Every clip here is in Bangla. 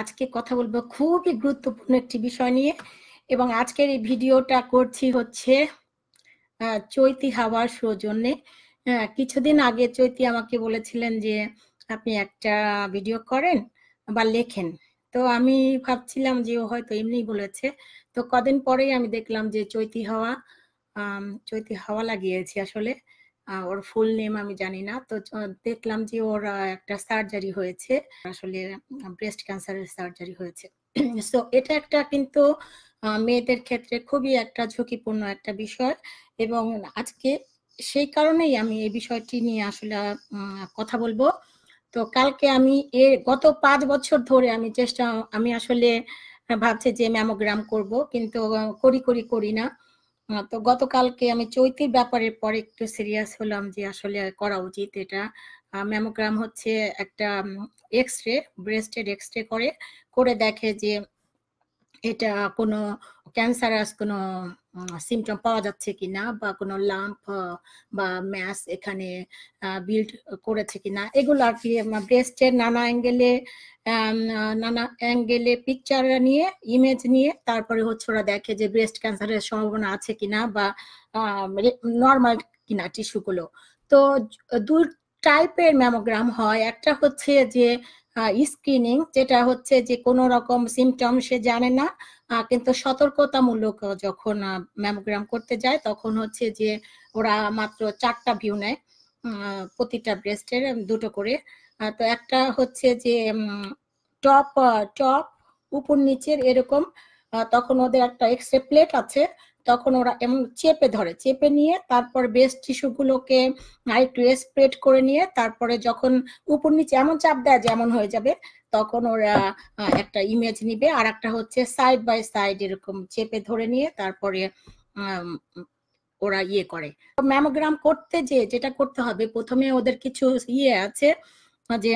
আজকে কথা বলবো খুবই গুরুত্বপূর্ণ একটি বিষয় নিয়ে এবং আজকের এই ভিডিওটা করছি হচ্ছে চৈতি হাওয়ার সৌজন্যে কিছুদিন আগে চৈতি আমাকে বলেছিলেন যে আপনি একটা ভিডিও করেন বা লেখেন তো আমি ভাবছিলাম যে ও হয়তো এমনি বলেছে তো কদিন পরেই আমি দেখলাম যে চৈতি হাওয়া চৈতি হাওয়া লাগিয়েছি আসলে ওর ফুল নেম আমি জানি না তো দেখলাম যে ওর একটা সার্জারি হয়েছে আসলে ব্রেস্ট ক্যান্সারের সার্জারি হয়েছে সো এটা একটা কিন্তু মেয়েদের ক্ষেত্রে খুবই একটা ঝুঁকিপূর্ণ একটা বিষয় এবং আজকে সেই কারণেই আমি এই বিষয়টি নিয়ে আসলে কথা বলবো তো কালকে আমি এর গত পাঁচ বছর ধরে আমি চেষ্টা আমি আসলে ভাবছি যে ম্যামোগ্রাম করব কিন্তু করি করি করি না তো গতকালকে আমি চৈতির ব্যাপারে পরে একটু সিরিয়াস হলাম যে আসলে করা উচিত এটা ম্যামোগ্রাম হচ্ছে একটা এক্স রে ব্রেস্টের এক্স রে করে করে দেখে যে এটা কোনো ক্যান্সারাস কোনো সিমটম পাওয়া যাচ্ছে কিনা বা কোনো লাম্প বা ম্যাস এখানে বিল্ড করেছে কিনা এগুলো আর কি ব্রেস্টের নানা অ্যাঙ্গেলে নানা অ্যাঙ্গেলে পিকচার নিয়ে ইমেজ নিয়ে তারপরে হচ্ছে ওরা দেখে যে ব্রেস্ট ক্যান্সারের সম্ভাবনা আছে কি না বা নর্মাল কিনা টিস্যুগুলো তো দুই টাইপের ম্যামোগ্রাম হয় একটা হচ্ছে যে স্ক্রিনিং যেটা হচ্ছে যে কোন রকম সিমটম সে জানে না কিন্তু সতর্কতামূলক যখন ম্যামোগ্রাম করতে যায় তখন হচ্ছে যে ওরা মাত্র চারটা ভিউ নেয় প্রতিটা ব্রেস্টের দুটো করে তো একটা হচ্ছে যে টপ টপ উপর নিচের এরকম তখন ওদের একটা এক্সরে প্লেট আছে তখন ওরা এমন চেপে ধরে চেপে নিয়ে তারপর বেস্ট টিস্যুগুলোকে একটু স্প্রেড করে নিয়ে তারপরে যখন উপর নিচে এমন চাপ দেয় যেমন হয়ে যাবে তখন ওরা একটা ইমেজ নিবে আর একটা হচ্ছে সাইড বাই সাইড এরকম চেপে ধরে নিয়ে তারপরে ওরা ইয়ে করে ম্যামোগ্রাম করতে যে যেটা করতে হবে প্রথমে ওদের কিছু ইয়ে আছে যে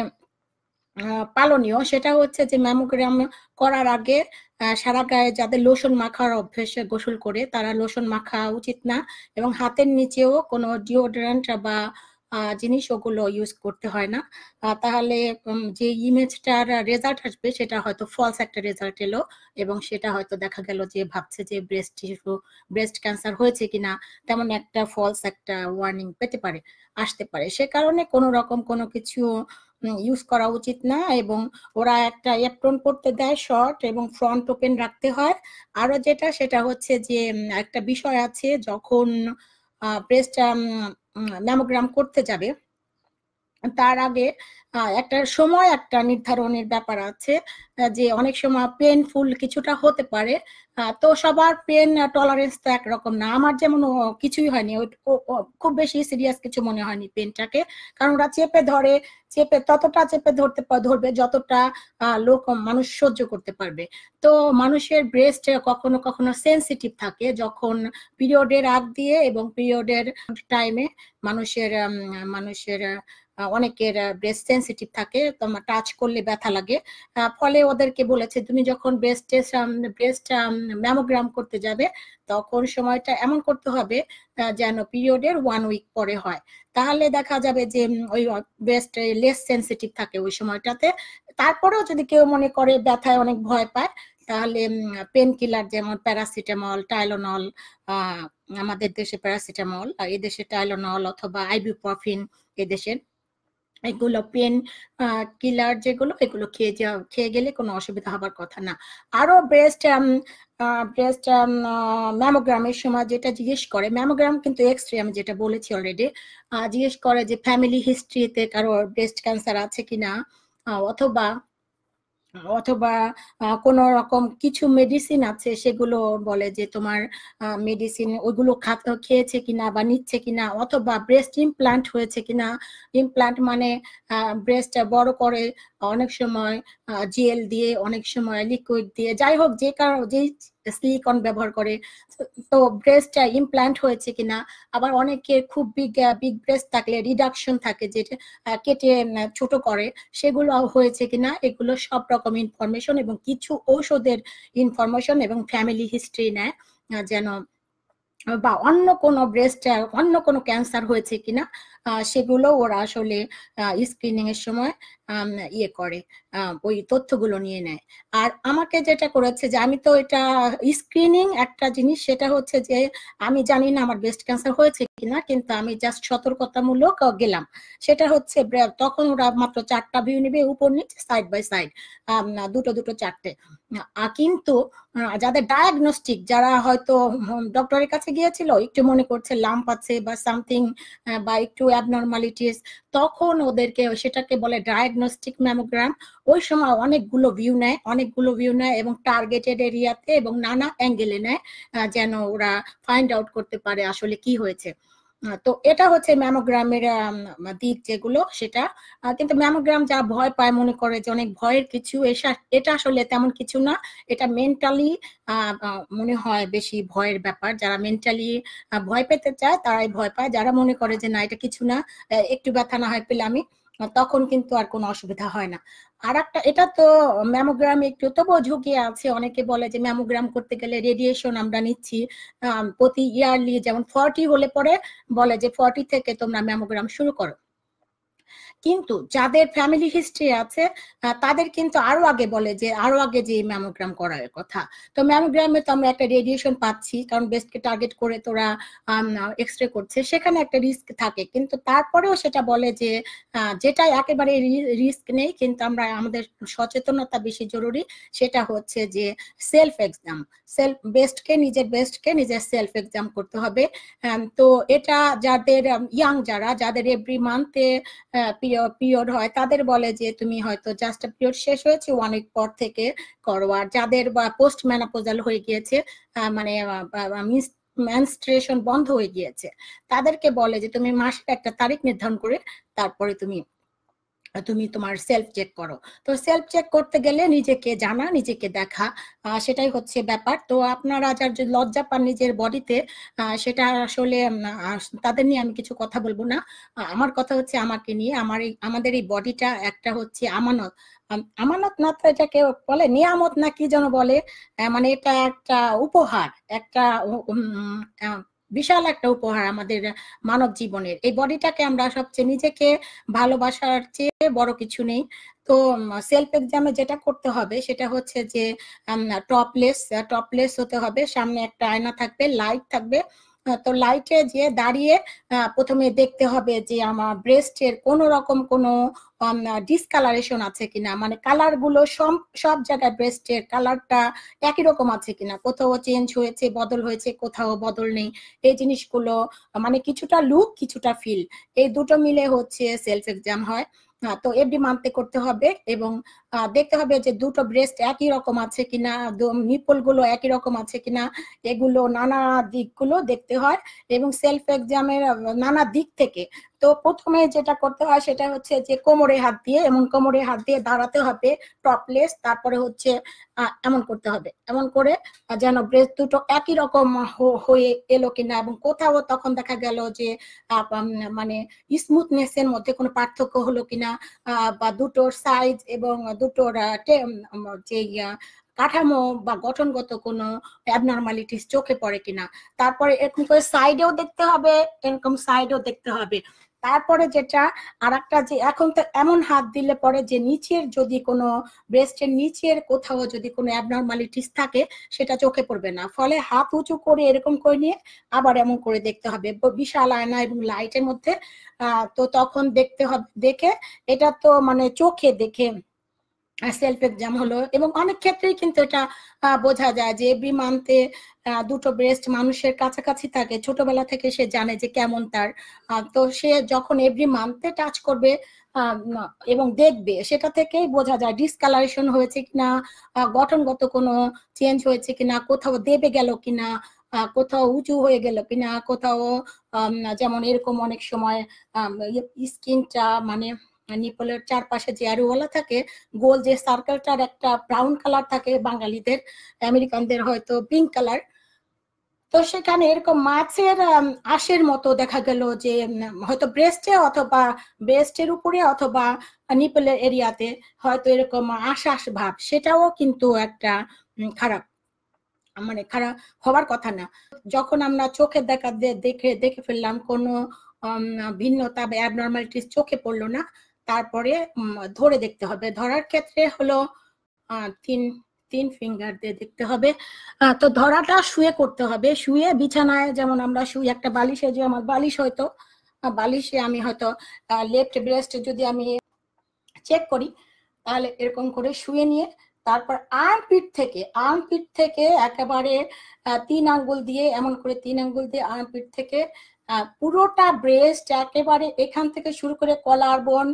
পালনীয় সেটা হচ্ছে যে ম্যামোগ্রাম করার আগে সারা গায়ে যাদের লোশন মাখার অভ্যেসে গোসল করে তারা লোশন মাখা উচিত না এবং হাতের নিচেও কোনো ডিওড্রেন্ট বা জিনিস ওগুলো ইউজ করতে হয় না তাহলে যে ইমেজটার রেজাল্ট আসবে সেটা হয়তো ফলস একটা রেজাল্ট এলো এবং সেটা হয়তো দেখা গেল যে ভাবছে যে ব্রেস্ট টিস্যু ব্রেস্ট ক্যান্সার হয়েছে কিনা তেমন একটা ফলস একটা ওয়ার্নিং পেতে পারে আসতে পারে সে কারণে কোনো রকম কোনো কিছু ইউজ করা উচিত না এবং ওরা একটা অ্যাপ্রন করতে দেয় শর্ট এবং ফ্রন্ট ওপেন রাখতে হয় আরও যেটা সেটা হচ্ছে যে একটা বিষয় আছে যখন প্রেসটা ম্যামোগ্রাম করতে যাবে তার আগে একটা সময় একটা নির্ধারণের ব্যাপার আছে যে অনেক সময় পেনফুল কিছুটা হতে পারে তো সবার পেন টলারেন্স তো একরকম না আমার যেমন কিছুই হয়নি খুব বেশি সিরিয়াস কিছু মনে হয়নি পেনটাকে কারণ ওরা চেপে ধরে চেপে ততটা চেপে ধরতে ধরবে যতটা লোক মানুষ সহ্য করতে পারবে তো মানুষের ব্রেস্ট কখনো কখনো সেন্সিটিভ থাকে যখন পিরিয়ডের আগ দিয়ে এবং পিরিয়ডের টাইমে মানুষের মানুষের অনেকের ব্রেস্ট সেন্সিটিভ থাকে তোমার টাচ করলে ব্যথা লাগে ফলে ওদেরকে বলেছে তুমি যখন ব্রেস্ট ব্রেস্ট ম্যামোগ্রাম করতে যাবে তখন সময়টা এমন করতে হবে যেন পিরিয়ডের ওয়ান উইক পরে হয় তাহলে দেখা যাবে যে ওই ব্রেস্ট লেস সেন্সিটিভ থাকে ওই সময়টাতে তারপরেও যদি কেউ মনে করে ব্যথায় অনেক ভয় পায় তাহলে পেন কিলার যেমন প্যারাসিটামল টাইলোনল আমাদের দেশে প্যারাসিটামল এদেশে টাইলোনল অথবা আইবিপ্রফিন এদেশের এগুলো পেন কিলার যেগুলো এগুলো খেয়ে খেয়ে গেলে কোনো অসুবিধা হবার কথা না আরও ব্রেস্ট ব্রেস্ট ম্যামোগ্রামের সময় যেটা জিজ্ঞেস করে ম্যামোগ্রাম কিন্তু এক্স রে আমি যেটা বলেছি অলরেডি জিজ্ঞেস করে যে ফ্যামিলি হিস্ট্রিতে কারো ব্রেস্ট ক্যান্সার আছে কি না অথবা অথবা কোন রকম কিছু মেডিসিন আছে সেগুলো বলে যে তোমার মেডিসিন ওইগুলো খেয়েছে কিনা বা নিচ্ছে কিনা অথবা ব্রেস্ট ইমপ্লান্ট হয়েছে কিনা ইমপ্লান্ট মানে ব্রেস্ট বড় করে অনেক সময় জেল দিয়ে অনেক সময় লিকুইড দিয়ে যাই হোক যে কারণ যেই সিলিকন ব্যবহার করে তো ব্রেস্টটা ইমপ্ল্যান্ট হয়েছে কিনা আবার অনেকের খুব বিগ বিগ ব্রেস্ট থাকলে রিডাকশন থাকে যেটা কেটে ছোট করে সেগুলো হয়েছে কিনা এগুলো সব রকম ইনফরমেশন এবং কিছু ঔষধের ইনফরমেশন এবং ফ্যামিলি হিস্ট্রি নেয় যেন বা অন্য কোনো ব্রেস্ট অন্য কোনো ক্যান্সার হয়েছে কিনা সেগুলো ওরা আসলে স্ক্রিনিং এর সময় ইয়ে করে ওই তথ্যগুলো নিয়ে নেয় আর আমাকে যেটা করেছে যে আমি তো এটা স্ক্রিনিং একটা জিনিস সেটা হচ্ছে যে আমি জানি না আমার ব্রেস্ট ক্যান্সার হয়েছে কিনা কিন্তু আমি জাস্ট সতর্কতামূলক গেলাম সেটা হচ্ছে তখন ওরা মাত্র চারটা ভিউ নিবে উপর নিচে সাইড বাই সাইড দুটো দুটো চারটে কিন্তু যাদের ডায়াগনস্টিক যারা হয়তো ডক্টরের কাছে গিয়েছিল একটু মনে করছে লাম্প আছে বা সামথিং বা একটু অ্যাবনর্মালিটিস তখন ওদেরকে সেটাকে বলে ডায়াগনস্টিক ম্যামোগ্রাম ওই সময় অনেকগুলো ভিউ নেয় অনেকগুলো ভিউ নেয় এবং টার্গেটেড এরিয়াতে এবং নানা অ্যাঙ্গেলে নেয় যেন ওরা ফাইন্ড আউট করতে পারে আসলে কি হয়েছে তো এটা হচ্ছে ম্যামোগ্রামের দিক যেগুলো সেটা কিন্তু ম্যামোগ্রাম যা ভয় পায় মনে করে যে অনেক ভয়ের কিছু এটা আসলে তেমন কিছু না এটা মেন্টালি মনে হয় বেশি ভয়ের ব্যাপার যারা মেন্টালি ভয় পেতে চায় তারাই ভয় পায় যারা মনে করে যে না এটা কিছু না একটু ব্যথা না হয় পেলে আমি তখন কিন্তু আর কোনো অসুবিধা হয় না আর একটা এটা তো ম্যামোগ্রাম একটু তবুও ঝুঁকি আছে অনেকে বলে যে ম্যামোগ্রাম করতে গেলে রেডিয়েশন আমরা নিচ্ছি প্রতি ইয়ারলি যেমন ফর্টি হলে পরে বলে যে ফর্টি থেকে তোমরা ম্যামোগ্রাম শুরু করো কিন্তু যাদের ফ্যামিলি হিস্ট্রি আছে তাদের কিন্তু আরো আগে বলে যে আরো আগে যে ম্যামোগ্রাম করার কথা তো ম্যামোগ্রামে তো আমরা একটা রেডিয়েশন পাচ্ছি কারণ বেস্টকে টার্গেট করে তোরা এক্সরে করছে সেখানে একটা রিস্ক থাকে কিন্তু তারপরেও সেটা বলে যে যেটা একেবারে রিস্ক নেই কিন্তু আমরা আমাদের সচেতনতা বেশি জরুরি সেটা হচ্ছে যে সেলফ এক্সাম সেলফ বেস্টকে নিজের বেস্টকে নিজের সেলফ এক্সাম করতে হবে তো এটা যাদের ইয়াং যারা যাদের এভরি মান্থে পিরিয়ড পিরিয়ড হয় তাদের বলে যে তুমি হয়তো জাস্ট পিরিয়ড শেষ হয়েছে ওয়ান উইক পর থেকে করো আর যাদের বা পোস্ট ম্যানাপোজাল হয়ে গিয়েছে মানে মিস ম্যানস্ট্রেশন বন্ধ হয়ে গিয়েছে তাদেরকে বলে যে তুমি মাসের একটা তারিখ নির্ধারণ করে তারপরে তুমি তুমি তোমার সেলফ চেক করো তো সেলফ চেক করতে গেলে নিজেকে জানা নিজেকে দেখা সেটাই হচ্ছে ব্যাপার তো আপনারা যার লজ্জা পান নিজের বডিতে সেটা আসলে তাদের নিয়ে আমি কিছু কথা বলবো না আমার কথা হচ্ছে আমাকে নিয়ে আমার এই আমাদের এই বডিটা একটা হচ্ছে আমানত আমানত না তো এটাকে বলে নিয়ামত না কি যেন বলে মানে এটা একটা উপহার একটা বিশাল একটা উপহার আমাদের মানব জীবনের এই বডিটাকে আমরা সবচেয়ে নিজেকে ভালোবাসার চেয়ে বড় কিছু নেই তো সেলফ এক্সামে যেটা করতে হবে সেটা হচ্ছে যে টপলেস টপলেস হতে হবে সামনে একটা আয়না থাকবে লাইট থাকবে হ্যাঁ, তো লাইটে যে দাঁড়িয়ে প্রথমে দেখতে হবে যে আমার ব্রেস্টের কোন রকম কোনো ডিসকালারেশন আছে কিনা মানে কালারগুলো সব সব জায়গায় ব্রেস্টের কালারটা একই রকম আছে কিনা কোথাও চেঞ্জ হয়েছে বদল হয়েছে কোথাও বদল নেই এই জিনিসগুলো মানে কিছুটা লুক কিছুটা ফিল এই দুটো মিলে হচ্ছে সেলফ এক্সাম হয় তো এভরি মান্থে করতে হবে এবং দেখতে হবে যে দুটো ব্রেস্ট একই রকম আছে কিনা নিপল গুলো একই রকম আছে কিনা এগুলো নানা দিকগুলো দেখতে হয় এবং সেলফ এক্সামের নানা দিক থেকে তো প্রথমে যেটা করতে হয় সেটা হচ্ছে যে কোমরে হাত দিয়ে এমন কোমরে হাত দিয়ে দাঁড়াতে হবে টপলেস তারপরে হচ্ছে এমন করতে হবে এমন করে যেন ব্রেস দুটো একই রকম হয়ে এলো কিনা এবং কোথাও তখন দেখা গেল যে মানে স্মুথনেস এর মধ্যে কোনো পার্থক্য হলো কিনা বা দুটোর সাইজ এবং যে কাঠামো বা গঠনগত কোনো অ্যাবনর্মালিটিস চোখে পড়ে কিনা তারপরে এরকম করে সাইডেও দেখতে হবে এরকম সাইডেও দেখতে হবে তারপরে যেটা আর একটা যে এখন তো এমন হাত দিলে পরে যে নিচের যদি কোনো ব্রেস্টের নিচের কোথাও যদি কোনো অ্যাবনর্মালিটিস থাকে সেটা চোখে পড়বে না ফলে হাত উঁচু করে এরকম করে নিয়ে আবার এমন করে দেখতে হবে বিশাল আয়না এবং লাইটের মধ্যে তো তখন দেখতে হবে দেখে এটা তো মানে চোখে দেখে সেলফ এক্সাম হলো এবং অনেক ক্ষেত্রেই কিন্তু এটা বোঝা যায় যে এভরি মান্থে দুটো ব্রেস্ট মানুষের কাছাকাছি থাকে ছোটবেলা থেকে সে জানে যে কেমন তার তো সে যখন এভরি মান্থে টাচ করবে এবং দেখবে সেটা থেকেই বোঝা যায় ডিসকালারেশন হয়েছে কিনা গঠনগত কোনো চেঞ্জ হয়েছে কিনা কোথাও দেবে গেল কিনা কোথাও উঁচু হয়ে গেল কিনা কোথাও যেমন এরকম অনেক সময় স্কিনটা ইয়ে, মানে নিপলের চারপাশে যে আরুওয়ালা থাকে গোল যে সার্কেলটার একটা ব্রাউন কালার থাকে বাঙালিদের আমেরিকানদের হয়তো পিঙ্ক কালার তো সেখানে এরকম মাছের আশের মতো দেখা গেল যে হয়তো ব্রেস্টে অথবা ব্রেস্টের উপরে অথবা নিপলের এরিয়াতে হয়তো এরকম আশাস ভাব সেটাও কিন্তু একটা খারাপ মানে খারাপ হবার কথা না যখন আমরা চোখের দেখা দেখে দেখে ফেললাম কোনো ভিন্নতা বা অ্যাবনর্মালিটিস চোখে পড়লো না তারপরে ধরে দেখতে হবে ধরার ক্ষেত্রে হলো তিন তিন ফিঙ্গার দিয়ে দেখতে হবে তো ধরাটা শুয়ে করতে হবে শুয়ে বিছানায় যেমন আমরা শুয়ে একটা বালিশে যে আমার বালিশ হয়তো বালিশে আমি হয়তো লেফট ব্রেস্ট যদি আমি চেক করি তাহলে এরকম করে শুয়ে নিয়ে তারপর আর্ম পিঠ থেকে আর্ম পিঠ থেকে একেবারে তিন আঙ্গুল দিয়ে এমন করে তিন আঙ্গুল দিয়ে আর্ম পিঠ থেকে পুরোটা ব্রেস্ট একেবারে এখান থেকে শুরু করে কলার বন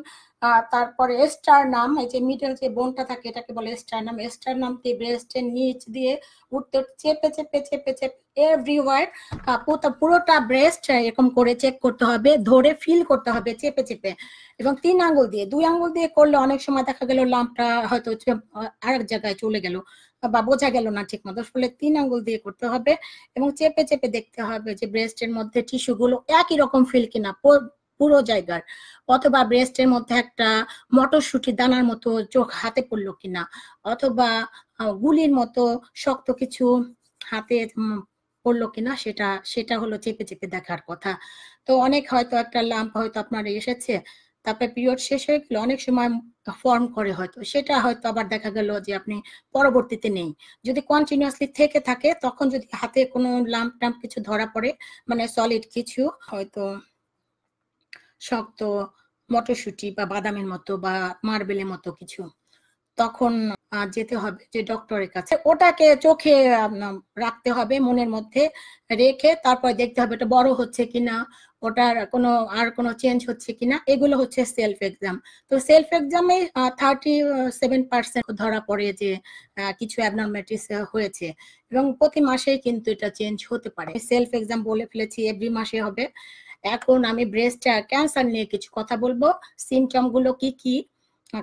তারপরে স্টার নাম এই যে মিডল যে বোনটা থাকে এটাকে বলে স্টার নাম স্টার নামটি ব্রেস্টের নিচ দিয়ে উঠতে চেপে চেপে চেপে চেপে এভরিওয়ার পুরোটা ব্রেস্ট এরকম করে চেক করতে হবে ধরে ফিল করতে হবে চেপে চেপে এবং তিন আঙ্গুল দিয়ে দুই আঙ্গুল দিয়ে করলে অনেক সময় দেখা গেল লাম্পটা হয়তো আরেক জায়গায় চলে গেল বা বোঝা গেল না ঠিক মতো ফলে তিন আঙ্গুল দিয়ে করতে হবে এবং চেপে চেপে দেখতে হবে যে ব্রেস্টের মধ্যে টিস্যুগুলো একই রকম ফিল কিনা পুরো জায়গার অথবা ব্রেস্টের মধ্যে একটা মটরশুটি দানার মতো চোখ হাতে পড়লো কিনা অথবা গুলির মতো শক্ত কিছু হাতে পড়লো কিনা সেটা সেটা হলো চেপে চেপে দেখার কথা তো অনেক হয়তো একটা ল্যাম্প হয়তো আপনার এসেছে তারপরে পিরিয়ড শেষ হয়ে গেলে অনেক সময় ফর্ম করে হয়তো সেটা হয়তো আবার দেখা গেল যে আপনি পরবর্তীতে নেই যদি কন্টিনিউয়াসলি থেকে থাকে তখন যদি হাতে কোনো লাম্প টাম্প কিছু ধরা পড়ে মানে সলিড কিছু হয়তো শক্ত মটরশুঁটি বা বাদামের মতো বা মার্বেলের মতো কিছু তখন যেতে হবে যে ডক্টরের কাছে ওটাকে চোখে রাখতে হবে মনের মধ্যে রেখে তারপর দেখতে হবে এটা বড় হচ্ছে কিনা ওটার কোনো আর কোনো চেঞ্জ হচ্ছে কিনা এগুলো হচ্ছে সেলফ এক্সাম তো সেলফ এক্সামে থার্টি সেভেন পার্সেন্ট ধরা পড়ে যে কিছু অ্যাবনর্মালিটিস হয়েছে এবং প্রতি মাসেই কিন্তু এটা চেঞ্জ হতে পারে সেলফ এক্সাম বলে ফেলেছি এভরি মাসে হবে এখন আমি ব্রেস্ট ক্যান্সার নিয়ে কিছু কথা বলবো সিমটমগুলো কি কি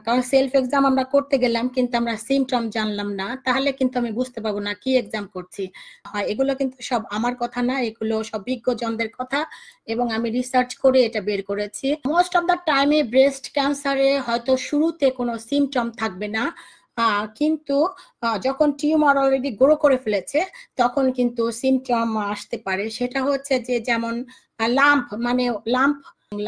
কারণ সেলফ এক্সাম আমরা করতে গেলাম কিন্তু আমরা সিমটম জানলাম না তাহলে কিন্তু আমি বুঝতে পারবো না কি এক্সাম করছি হয় এগুলো কিন্তু সব আমার কথা না এগুলো সব বিজ্ঞজনদের কথা এবং আমি রিসার্চ করে এটা বের করেছি মোস্ট অফ দ্য টাইমে ব্রেস্ট ক্যান্সারে হয়তো শুরুতে কোনো সিমটম থাকবে না কিন্তু যখন টিউমার অলরেডি গ্রো করে ফেলেছে তখন কিন্তু সিমটম আসতে পারে সেটা হচ্ছে যে যেমন লাম্প মানে লাম্প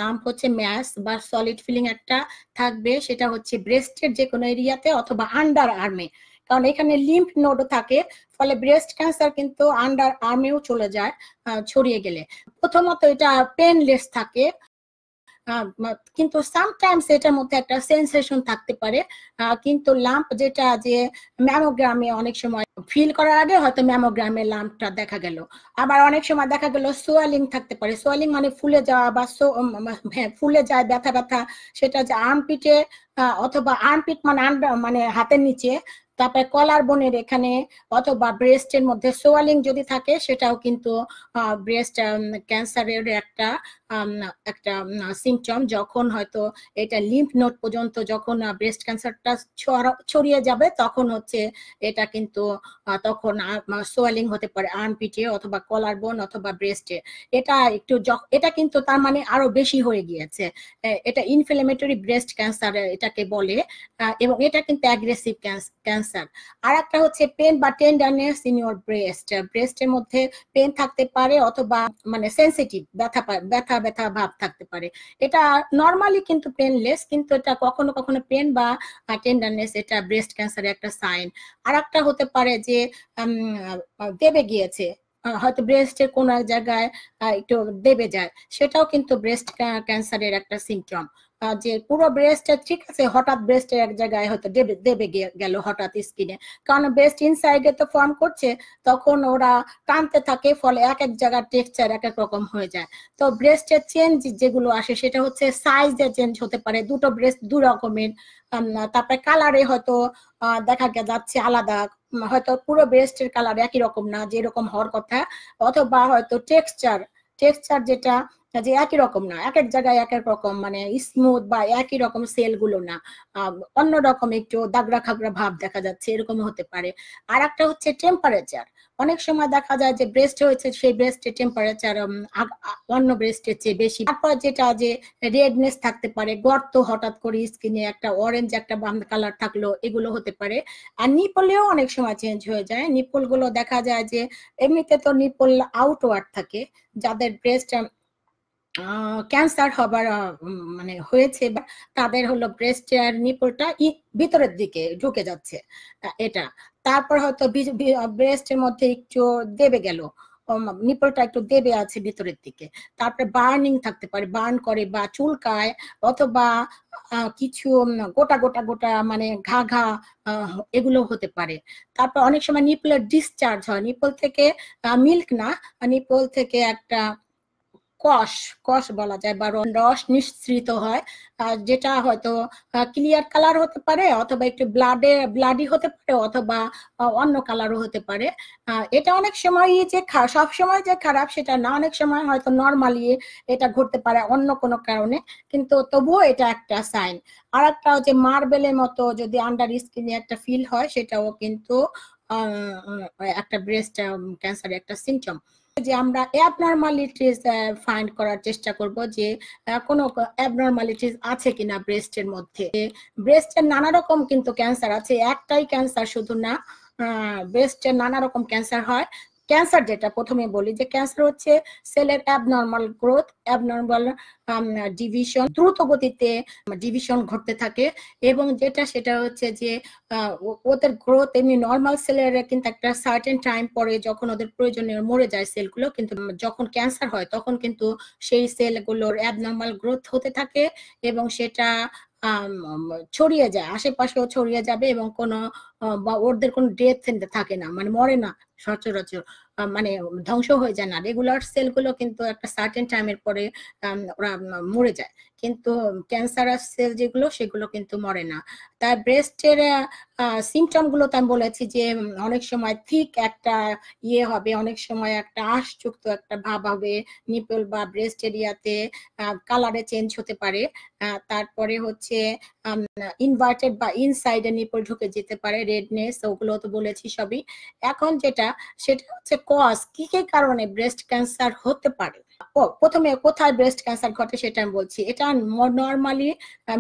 লাম্প হচ্ছে ম্যাস বা সলিড ফিলিং একটা থাকবে সেটা হচ্ছে ব্রেস্টের যে কোনো এরিয়াতে অথবা আন্ডার আর্মে কারণ এখানে লিম্ফ নোডও থাকে ফলে ব্রেস্ট ক্যান্সার কিন্তু আন্ডার আর্মেও চলে যায় ছড়িয়ে গেলে প্রথমত এটা পেনলেস থাকে কিন্তু সামটাইমস এটার মধ্যে একটা সেন্সেশন থাকতে পারে কিন্তু লাম্প যেটা যে ম্যামোগ্রামে অনেক সময় ফিল করার আগে হয়তো ম্যামোগ্রামে লাম্পটা দেখা গেল আবার অনেক সময় দেখা গেল সোয়ালিং থাকতে পারে সোয়ালিং মানে ফুলে যাওয়া বা হ্যাঁ, ফুলে যায় ব্যথা ব্যথা সেটা যে আর্মপিটে অথবা আর্মপিট মানে মানে হাতের নিচে তারপরে কলার বোনের এখানে অথবা ব্রেস্টের মধ্যে সোয়ালিং যদি থাকে সেটাও কিন্তু ব্রেস্ট ক্যান্সারের একটা একটা সিমটম যখন হয়তো এটা লিম্ফ নোট পর্যন্ত যখন ব্রেস্ট ক্যান্সারটা ছড়িয়ে যাবে তখন হচ্ছে এটা কিন্তু তখন সোয়ালিং হতে পারে আর্মপিটে অথবা কলার বোন অথবা ব্রেস্টে এটা একটু এটা কিন্তু তার মানে আরো বেশি হয়ে গিয়েছে এটা ইনফ্লেমেটরি ব্রেস্ট ক্যান্সার এটাকে বলে এবং এটা কিন্তু অ্যাগ্রেসিভ ক্যান্সার ক্যান্সার আর একটা হচ্ছে পেন বা টেন্ডারনেস ইন ইউর ব্রেস্ট ব্রেস্টের মধ্যে পেন থাকতে পারে অথবা মানে সেন্সিটিভ ব্যথা ব্যথা ব্যথা ভাব থাকতে পারে এটা নর্মালি কিন্তু পেনলেস কিন্তু এটা কখনো কখনো পেন বা টেন্ডারনেস এটা ব্রেস্ট ক্যান্সারের একটা সাইন আর একটা হতে পারে যে দেবে গিয়েছে হয়তো ব্রেস্টের কোন এক জায়গায় একটু দেবে যায় সেটাও কিন্তু ব্রেস্ট ক্যান্সারের একটা সিমটম যে পুরো ব্রেস্টে ঠিক আছে হঠাৎ ব্রেস্টের এক জায়গায় হয়তো দেবে দেবে গেল হঠাৎ স্কিনে কারণ ব্রেস্ট ইনসাইডে তো ফর্ম করছে তখন ওরা টানতে থাকে ফলে এক এক জায়গার টেক্সচার এক এক রকম হয়ে যায় তো ব্রেস্টের চেঞ্জ যেগুলো আসে সেটা হচ্ছে সাইজে চেঞ্জ হতে পারে দুটো ব্রেস্ট দু রকমের তারপরে কালারে হয়তো দেখা যাচ্ছে আলাদা হয়তো পুরো ব্রেস্টের কালার একই রকম না যেরকম হওয়ার কথা অথবা হয়তো টেক্সচার টেক্সচার যেটা যে একই রকম না এক এক জায়গায় এক এক রকম মানে স্মুথ বা একই রকম সেলগুলো না অন্য রকম একটু দাগড়া খাগড়া ভাব দেখা যাচ্ছে এরকম হতে পারে আর একটা হচ্ছে টেম্পারেচার অনেক সময় দেখা যায় যে ব্রেস্ট হয়েছে সেই ব্রেস্টে টেম্পারেচার অন্য ব্রেস্টের চেয়ে বেশি তারপর যেটা যে রেডনেস থাকতে পারে গর্ত হঠাৎ করে স্কিনে একটা অরেঞ্জ একটা বাম কালার থাকলো এগুলো হতে পারে আর নিপলেও অনেক সময় চেঞ্জ হয়ে যায় নিপলগুলো দেখা যায় যে এমনিতে তো নিপল আউটওয়ার্ড থাকে যাদের ব্রেস্ট ক্যান্সার হবার মানে হয়েছে বা তাদের হলো ব্রেস্টের নিপলটা ভিতরের দিকে ঢুকে যাচ্ছে এটা তারপর হয়তো ব্রেস্টের মধ্যে একটু দেবে গেল নিপলটা একটু দেবে আছে ভিতরের দিকে তারপরে বার্নিং থাকতে পারে বার্ন করে বা চুলকায় অথবা কিছু গোটা গোটা গোটা মানে ঘা ঘা এগুলো হতে পারে তারপর অনেক সময় নিপলের ডিসচার্জ হয় নিপল থেকে মিল্ক না নিপল থেকে একটা কষ কষ বলা যায় বা রস নিঃসৃত হয় যেটা হয়তো ক্লিয়ার কালার হতে পারে অথবা একটু ব্লাডে ব্লাডি হতে পারে অথবা অন্য কালারও হতে পারে এটা অনেক সময় যে সব সময় যে খারাপ সেটা না অনেক সময় হয়তো নর্মালি এটা ঘটতে পারে অন্য কোনো কারণে কিন্তু তবুও এটা একটা সাইন আর একটা হচ্ছে মার্বেলের মতো যদি আন্ডার স্কিনে একটা ফিল হয় সেটাও কিন্তু একটা ব্রেস্ট ক্যান্সারের একটা সিমটম যে আমরা অ্যাবনর্মালিটিস ফাইন্ড করার চেষ্টা করব যে কোনো অ্যাবনর্মালিটিস আছে কিনা ব্রেস্টের মধ্যে ব্রেস্টের নানা রকম কিন্তু ক্যান্সার আছে একটাই ক্যান্সার শুধু না ব্রেস্টের নানা রকম ক্যান্সার হয় ক্যান্সার যেটা প্রথমে বলি যে ক্যান্সার হচ্ছে সেলের অ্যাবনর্মাল গ্রোথ অ্যাবনর্মাল ডিভিশন দ্রুত গতিতে ডিভিশন ঘটতে থাকে এবং যেটা সেটা হচ্ছে যে ওদের গ্রোথ এমনি নর্মাল সেলের কিন্তু একটা সার্টেন টাইম পরে যখন ওদের প্রয়োজনে মরে যায় সেলগুলো কিন্তু যখন ক্যান্সার হয় তখন কিন্তু সেই সেলগুলোর অ্যাবনর্মাল গ্রোথ হতে থাকে এবং সেটা ছড়িয়ে যায় আশেপাশেও ছড়িয়ে যাবে এবং কোনো বা ওদের কোনো ডেথ থাকে না মানে মরে না সচরাচর মানে ধ্বংস হয়ে যায় না রেগুলার সেলগুলো কিন্তু একটা সার্টেন টাইমের পরে ওরা মরে যায় কিন্তু ক্যান্সারাস সেল যেগুলো সেগুলো কিন্তু মরে না তার ব্রেস্টের সিমটমগুলো তো আমি বলেছি যে অনেক সময় থিক একটা ইয়ে হবে অনেক সময় একটা আশযুক্ত একটা ভাব হবে নিপল বা ব্রেস্ট এরিয়াতে কালারে চেঞ্জ হতে পারে তারপরে হচ্ছে ইনভার্টেড বা ইনসাইডে নিপল ঢুকে যেতে পারে রেডনেস ওগুলো তো বলেছি সবই এখন যেটা সেটা হচ্ছে কজ কি কি কারণে ব্রেস্ট ক্যান্সার হতে পারে প্রথমে কোথায় ব্রেস্ট ক্যান্সার ঘটে সেটা আমি বলছি এটা নর্মালি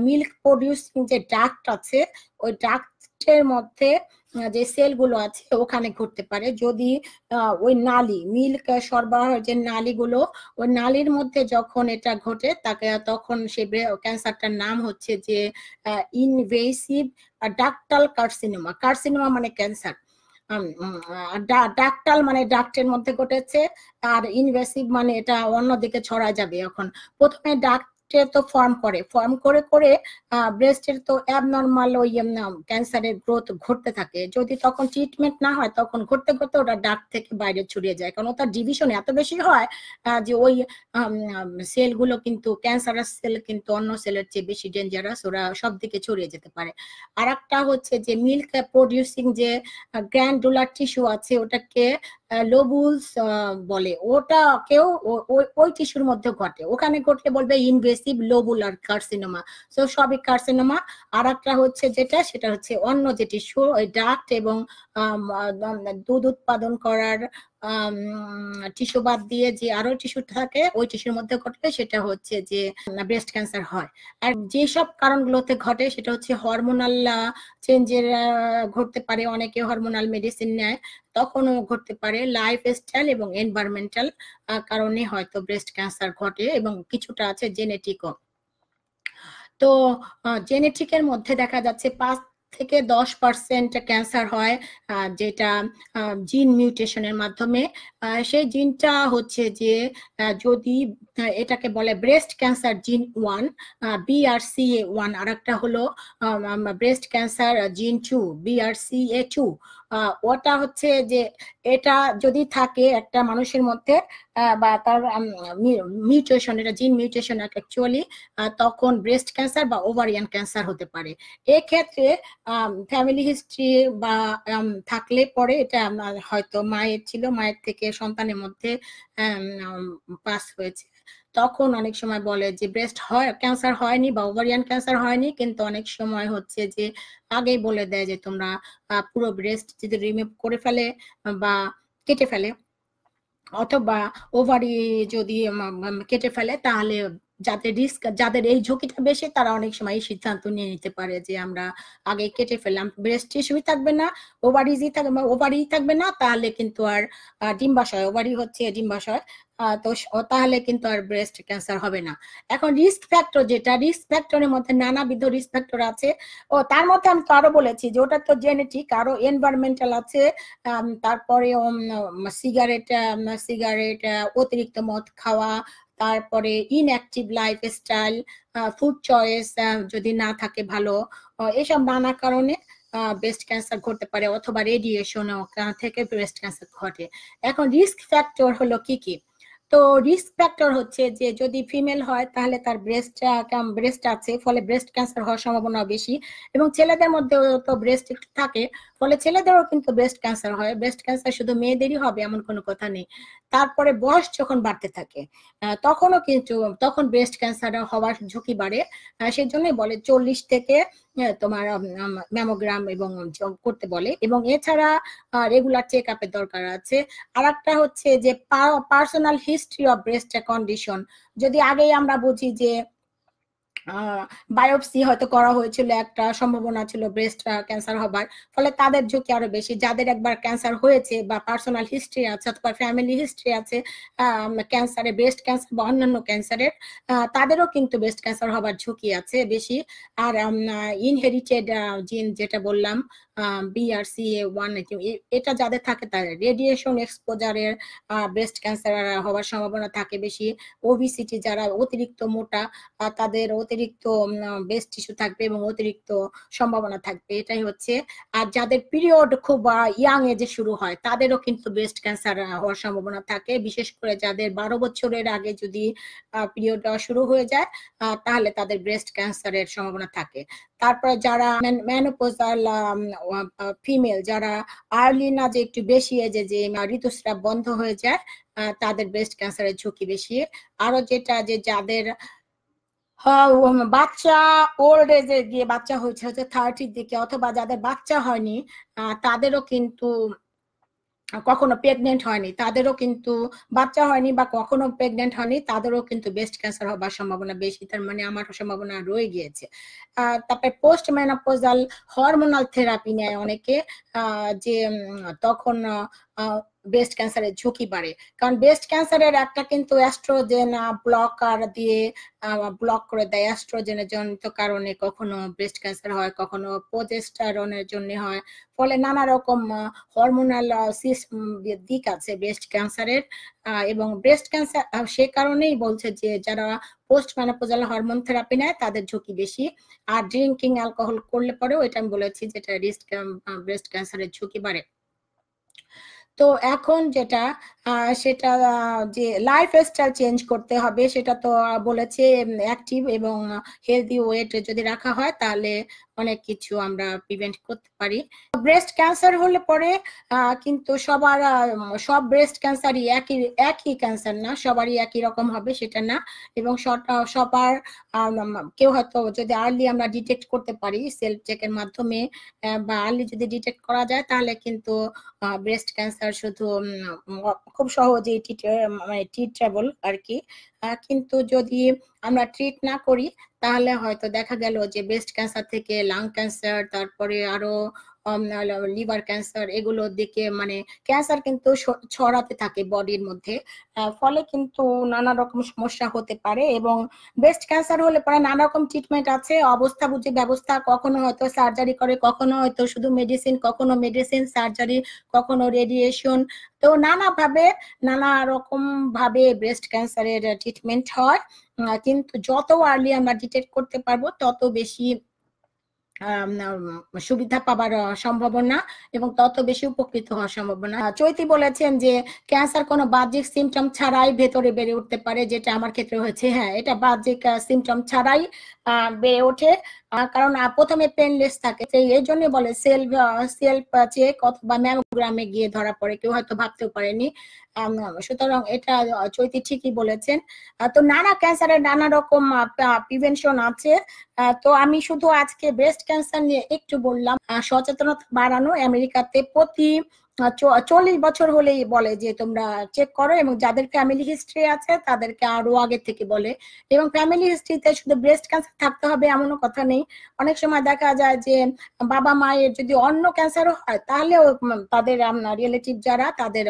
মিল্ক প্রডিউসিং যে ডাক্ট আছে ওই ডাক পিঠের মধ্যে যে সেলগুলো আছে ওখানে ঘুরতে পারে যদি ওই নালি মিল্ক সরবরাহ যে নালীগুলো ওই নালীর মধ্যে যখন এটা ঘটে তাকে তখন সে ক্যান্সারটার নাম হচ্ছে যে ইনভেসিভ ডাক্টাল কার্সিনোমা কার্সিনোমা মানে ক্যান্সার ডাক্টাল মানে ডাক্টের মধ্যে ঘটেছে আর ইনভেসিভ মানে এটা অন্যদিকে ছড়া যাবে এখন প্রথমে ডাক তো ফর্ম করে ফর্ম করে করে ব্রেস্টের তো অ্যাবনর্মাল ওই ক্যান্সারের গ্রোথ ঘটতে থাকে যদি তখন ট্রিটমেন্ট না হয় তখন ঘটতে ঘটতে ওটা ডাক থেকে বাইরে ছড়িয়ে যায় কারণ ওটার ডিভিশন এত বেশি হয় যে ওই সেলগুলো কিন্তু ক্যান্সারাস সেল কিন্তু অন্য সেলের চেয়ে বেশি ডেঞ্জারাস ওরা সব দিকে ছড়িয়ে যেতে পারে আর একটা হচ্ছে যে মিল্ক প্রডিউসিং যে গ্র্যান্ডুলার টিস্যু আছে ওটাকে লোবুলস বলে ওটাকেও ওই টিস্যুর মধ্যে ঘটে ওখানে ঘটলে বলবে invest aggressive lobular carcinoma so সবই কার্সিনোমা আর একটা হচ্ছে যেটা সেটা হচ্ছে অন্য যেটি ডাক্ট এবং দুধ উৎপাদন করার টিস্যু বাদ দিয়ে যে আরো টিস্যু থাকে ওই টিস্যুর মধ্যে ঘটলে সেটা হচ্ছে যে ব্রেস্ট ক্যান্সার হয় আর যেসব কারণগুলোতে ঘটে সেটা হচ্ছে হরমোনাল চেঞ্জের ঘটতে পারে অনেকে হরমোনাল মেডিসিন নেয় তখনও ঘটতে পারে লাইফ স্টাইল এবং এনভায়রনমেন্টাল কারণে হয়তো ব্রেস্ট ক্যান্সার ঘটে এবং কিছুটা আছে জেনেটিকও তো জেনেটিকের মধ্যে দেখা যাচ্ছে পাঁচ থেকে দশ পার্সেন্ট ক্যান্সার হয় যেটা জিন মিউটেশনের মাধ্যমে সেই জিনটা হচ্ছে যে যদি এটাকে বলে breast cancer gene one A one আর একটা হলো breast cancer gene two A two ওটা হচ্ছে যে এটা যদি থাকে একটা মানুষের মধ্যে বা তার মিউটেশন এটা জিন মিউটেশন অ্যাকচুয়ালি তখন ব্রেস্ট ক্যান্সার বা ওভারিয়ান ক্যান্সার হতে পারে এক্ষেত্রে ফ্যামিলি হিস্ট্রি বা থাকলে পরে এটা হয়তো মায়ের ছিল মায়ের থেকে সন্তানের মধ্যে পাস হয়েছে তখন অনেক সময় বলে যে ব্রেস্ট হয় ক্যান্সার হয়নি বা ওভারিয়ান ক্যান্সার হয়নি কিন্তু অনেক সময় হচ্ছে যে আগেই বলে দেয় যে তোমরা পুরো ব্রেস্ট যদি রিমুভ করে ফেলে বা কেটে ফেলে অথবা ওভারি যদি কেটে ফেলে তাহলে যাদের রিস্ক যাদের এই ঝুঁকিটা বেশি তারা অনেক সময় এই সিদ্ধান্ত নিয়ে নিতে পারে যে আমরা আগে কেটে ফেললাম ব্রেস্ট টিস্যুই থাকবে না ওভারিজই থাকবে ওভারি থাকবে না তাহলে কিন্তু আর ডিম্বাশয় ওভারি হচ্ছে ডিম্বাশয় তো তাহলে কিন্তু আর ব্রেস্ট ক্যান্সার হবে না এখন রিস্ক ফ্যাক্টর যেটা রিস্ক ফ্যাক্টরের মধ্যে নানাবিধ রিস্ক ফ্যাক্টর আছে ও তার মধ্যে আমি তো আরো বলেছি যে ওটা তো জেনেটিক আরো এনভায়রনমেন্টাল আছে তারপরে সিগারেট সিগারেট অতিরিক্ত মদ খাওয়া তারপরে inactive lifestyle food choice যদি না থাকে ভালো এসব নানা কারণে ব্রেস্ট ক্যান্সার ঘটতে পারে অথবা রেডিয়েশন থেকে ব্রেস্ট ক্যান্সার ঘটে এখন রিস্ক ফ্যাক্টর হলো কি কি তো রিস্ক ফ্যাক্টর হচ্ছে যে যদি ফিমেল হয় তাহলে তার ব্রেস্ট ব্রেস্ট আছে ফলে ব্রেস্ট ক্যান্সার হওয়ার সম্ভাবনা বেশি এবং ছেলেদের মধ্যেও তো ব্রেস্ট থাকে ফলে ছেলেদেরও কিন্তু ব্রেস্ট ক্যান্সার হয় ব্রেস্ট ক্যান্সার শুধু মেয়েদেরই হবে এমন কোনো কথা নেই তারপরে বয়স যখন বাড়তে থাকে তখনও কিন্তু তখন ব্রেস্ট ক্যান্সার হওয়ার ঝুঁকি বাড়ে সেই জন্যই বলে চল্লিশ থেকে তোমার ম্যামোগ্রাম এবং করতে বলে এবং এছাড়া রেগুলার চেক আপের দরকার আছে আর একটা হচ্ছে যে personal history of breast condition যদি আগেই আমরা বুঝি যে বায়োপসি হয়তো করা হয়েছিল একটা সম্ভাবনা ছিল ব্রেস্ট ক্যান্সার হবার ফলে তাদের ঝুঁকি আরো বেশি যাদের একবার ক্যান্সার হয়েছে বা পার্সোনাল হিস্ট্রি আছে অথবা ফ্যামিলি হিস্ট্রি আছে ক্যান্সারে ব্রেস্ট ক্যান্সার বা অন্যান্য ক্যান্সারের তাদেরও কিন্তু ব্রেস্ট ক্যান্সার হবার ঝুঁকি আছে বেশি আর ইনহেরিটেড জিন যেটা বললাম বিআরসি ওয়ান এটা যাদের থাকে তার রেডিয়েশন এক্সপোজারের ব্রেস্ট ক্যান্সার হওয়ার সম্ভাবনা থাকে বেশি ওবিসিটি যারা অতিরিক্ত মোটা তাদের অতিরিক্ত বেস্ট টিস্যু থাকবে এবং অতিরিক্ত সম্ভাবনা থাকবে এটাই হচ্ছে আর যাদের পিরিয়ড খুব ইয়াং এজে শুরু হয় তাদেরও কিন্তু ব্রেস্ট ক্যান্সার হওয়ার সম্ভাবনা থাকে বিশেষ করে যাদের বারো বছরের আগে যদি পিরিয়ড শুরু হয়ে যায় তাহলে তাদের ব্রেস্ট ক্যান্সারের সম্ভাবনা থাকে তারপর যারা ম্যানোপোজাল ফিমেল যারা আর্লি না যে একটু বেশি এজে যে ঋতুস্রাব বন্ধ হয়ে যায় তাদের ব্রেস্ট ক্যান্সারের ঝুঁকি বেশি আরো যেটা যে যাদের হ্যাঁ, বাচ্চা ওল্ড এজে গিয়ে বাচ্চা হয়েছে হচ্ছে থার্টির দিকে অথবা যাদের বাচ্চা হয়নি তাদেরও কিন্তু কখনো প্রেগনেন্ট হয়নি তাদেরও কিন্তু বাচ্চা হয়নি বা কখনো প্রেগনেন্ট হয়নি তাদেরও কিন্তু বেস্ট ক্যান্সার হবার সম্ভাবনা বেশি তার মানে আমার সম্ভাবনা রয়ে গিয়েছে তারপরে পোস্ট ম্যানাপোজাল হরমোনাল থেরাপি নেয় অনেকে যে তখন ব্রেস্ট ক্যান্সারের ঝুঁকি বাড়ে কারণ ব্রেস্ট ক্যান্সারের একটা কিন্তু অ্যাস্ট্রোজেন ব্লকার দিয়ে ব্লক করে দেয় অ্যাস্ট্রোজেনের জনিত কারণে কখনো ব্রেস্ট ক্যান্সার হয় কখনো প্রজেস্টারনের জন্য হয় ফলে নানা রকম হরমোনাল দিক আছে ব্রেস্ট ক্যান্সারের এবং ব্রেস্ট ক্যান্সার সে কারণেই বলছে যে যারা পোস্ট ম্যানোপোজাল হরমোন থেরাপি নেয় তাদের ঝুঁকি বেশি আর ড্রিঙ্কিং অ্যালকোহল করলে পরেও এটা আমি বলেছি যেটা রিস্ক ব্রেস্ট ক্যান্সারের ঝুঁকি বাড়ে তো এখন যেটা সেটা যে লাইফ স্টাইল চেঞ্জ করতে হবে সেটা তো বলেছে অ্যাক্টিভ এবং হেলদি ওয়েট যদি রাখা হয় তাহলে অনেক কিছু আমরা প্রিভেন্ট করতে পারি ব্রেস্ট ক্যান্সার হলে পরে কিন্তু সবার সব ব্রেস্ট ক্যান্সারই একই একই ক্যান্সার না সবারই একই রকম হবে সেটা না এবং সবার কেউ হয়তো যদি আর্লি আমরা ডিটেক্ট করতে পারি সেলফ চেকের মাধ্যমে বা আর্লি যদি ডিটেক্ট করা যায় তাহলে কিন্তু ব্রেস্ট ক্যান্সার শুধু খুব সহজেই টি মানে টি ট্রাভেল আর কি কিন্তু যদি আমরা ট্রিট না করি তাহলে হয়তো দেখা গেল যে ব্রেস্ট ক্যান্সার থেকে লাং ক্যান্সার তারপরে আরো লিভার ক্যান্সার এগুলোর দিকে মানে ক্যান্সার কিন্তু ছড়াতে থাকে বডির মধ্যে ফলে কিন্তু নানা রকম সমস্যা হতে পারে এবং ব্রেস্ট ক্যান্সার হলে পরে নানা রকম ট্রিটমেন্ট আছে অবস্থা বুঝে ব্যবস্থা কখনো হয়তো সার্জারি করে কখনো হয়তো শুধু মেডিসিন কখনো মেডিসিন সার্জারি কখনো রেডিয়েশন তো নানাভাবে নানা রকম ভাবে ব্রেস্ট ক্যান্সারের ট্রিটমেন্ট হয় কিন্তু যত আর্লি আমরা ডিটেক্ট করতে পারবো তত বেশি সুবিধা পাবার সম্ভাবনা এবং তত বেশি উপকৃত হওয়ার সম্ভাবনা চৈতি বলেছেন যে ক্যান্সার কোনো বাহ্যিক সিমটম ছাড়াই ভেতরে বেড়ে উঠতে পারে যেটা আমার ক্ষেত্রে হয়েছে হ্যাঁ এটা বাহ্যিক সিমটম ছাড়াই বেড়ে ওঠে কারণ প্রথমে পেনলেস থাকে সেই এই জন্য বলে সেলফ সেলফ চেক অথবা ম্যামোগ্রামে গিয়ে ধরা পড়ে কেউ হয়তো ভাবতেও পারেনি সুতরাং এটা চৈতি ঠিকই বলেছেন তো নানা ক্যান্সারের নানা রকম প্রিভেনশন আছে তো আমি শুধু আজকে ব্রেস্ট ক্যান্সার নিয়ে একটু বললাম সচেতনতা বাড়ানো আমেরিকাতে প্রতি চল্লিশ বছর হলেই বলে যে তোমরা চেক করো এবং যাদের ফ্যামিলি হিস্ট্রি আছে তাদেরকে আরো আগে থেকে বলে এবং ফ্যামিলি হিস্ট্রিতে শুধু ব্রেস্ট ক্যান্সার থাকতে হবে এমনও কথা নেই অনেক সময় দেখা যায় যে বাবা মায়ের যদি অন্য ক্যান্সারও হয় তাহলেও তাদের রিলেটিভ যারা তাদের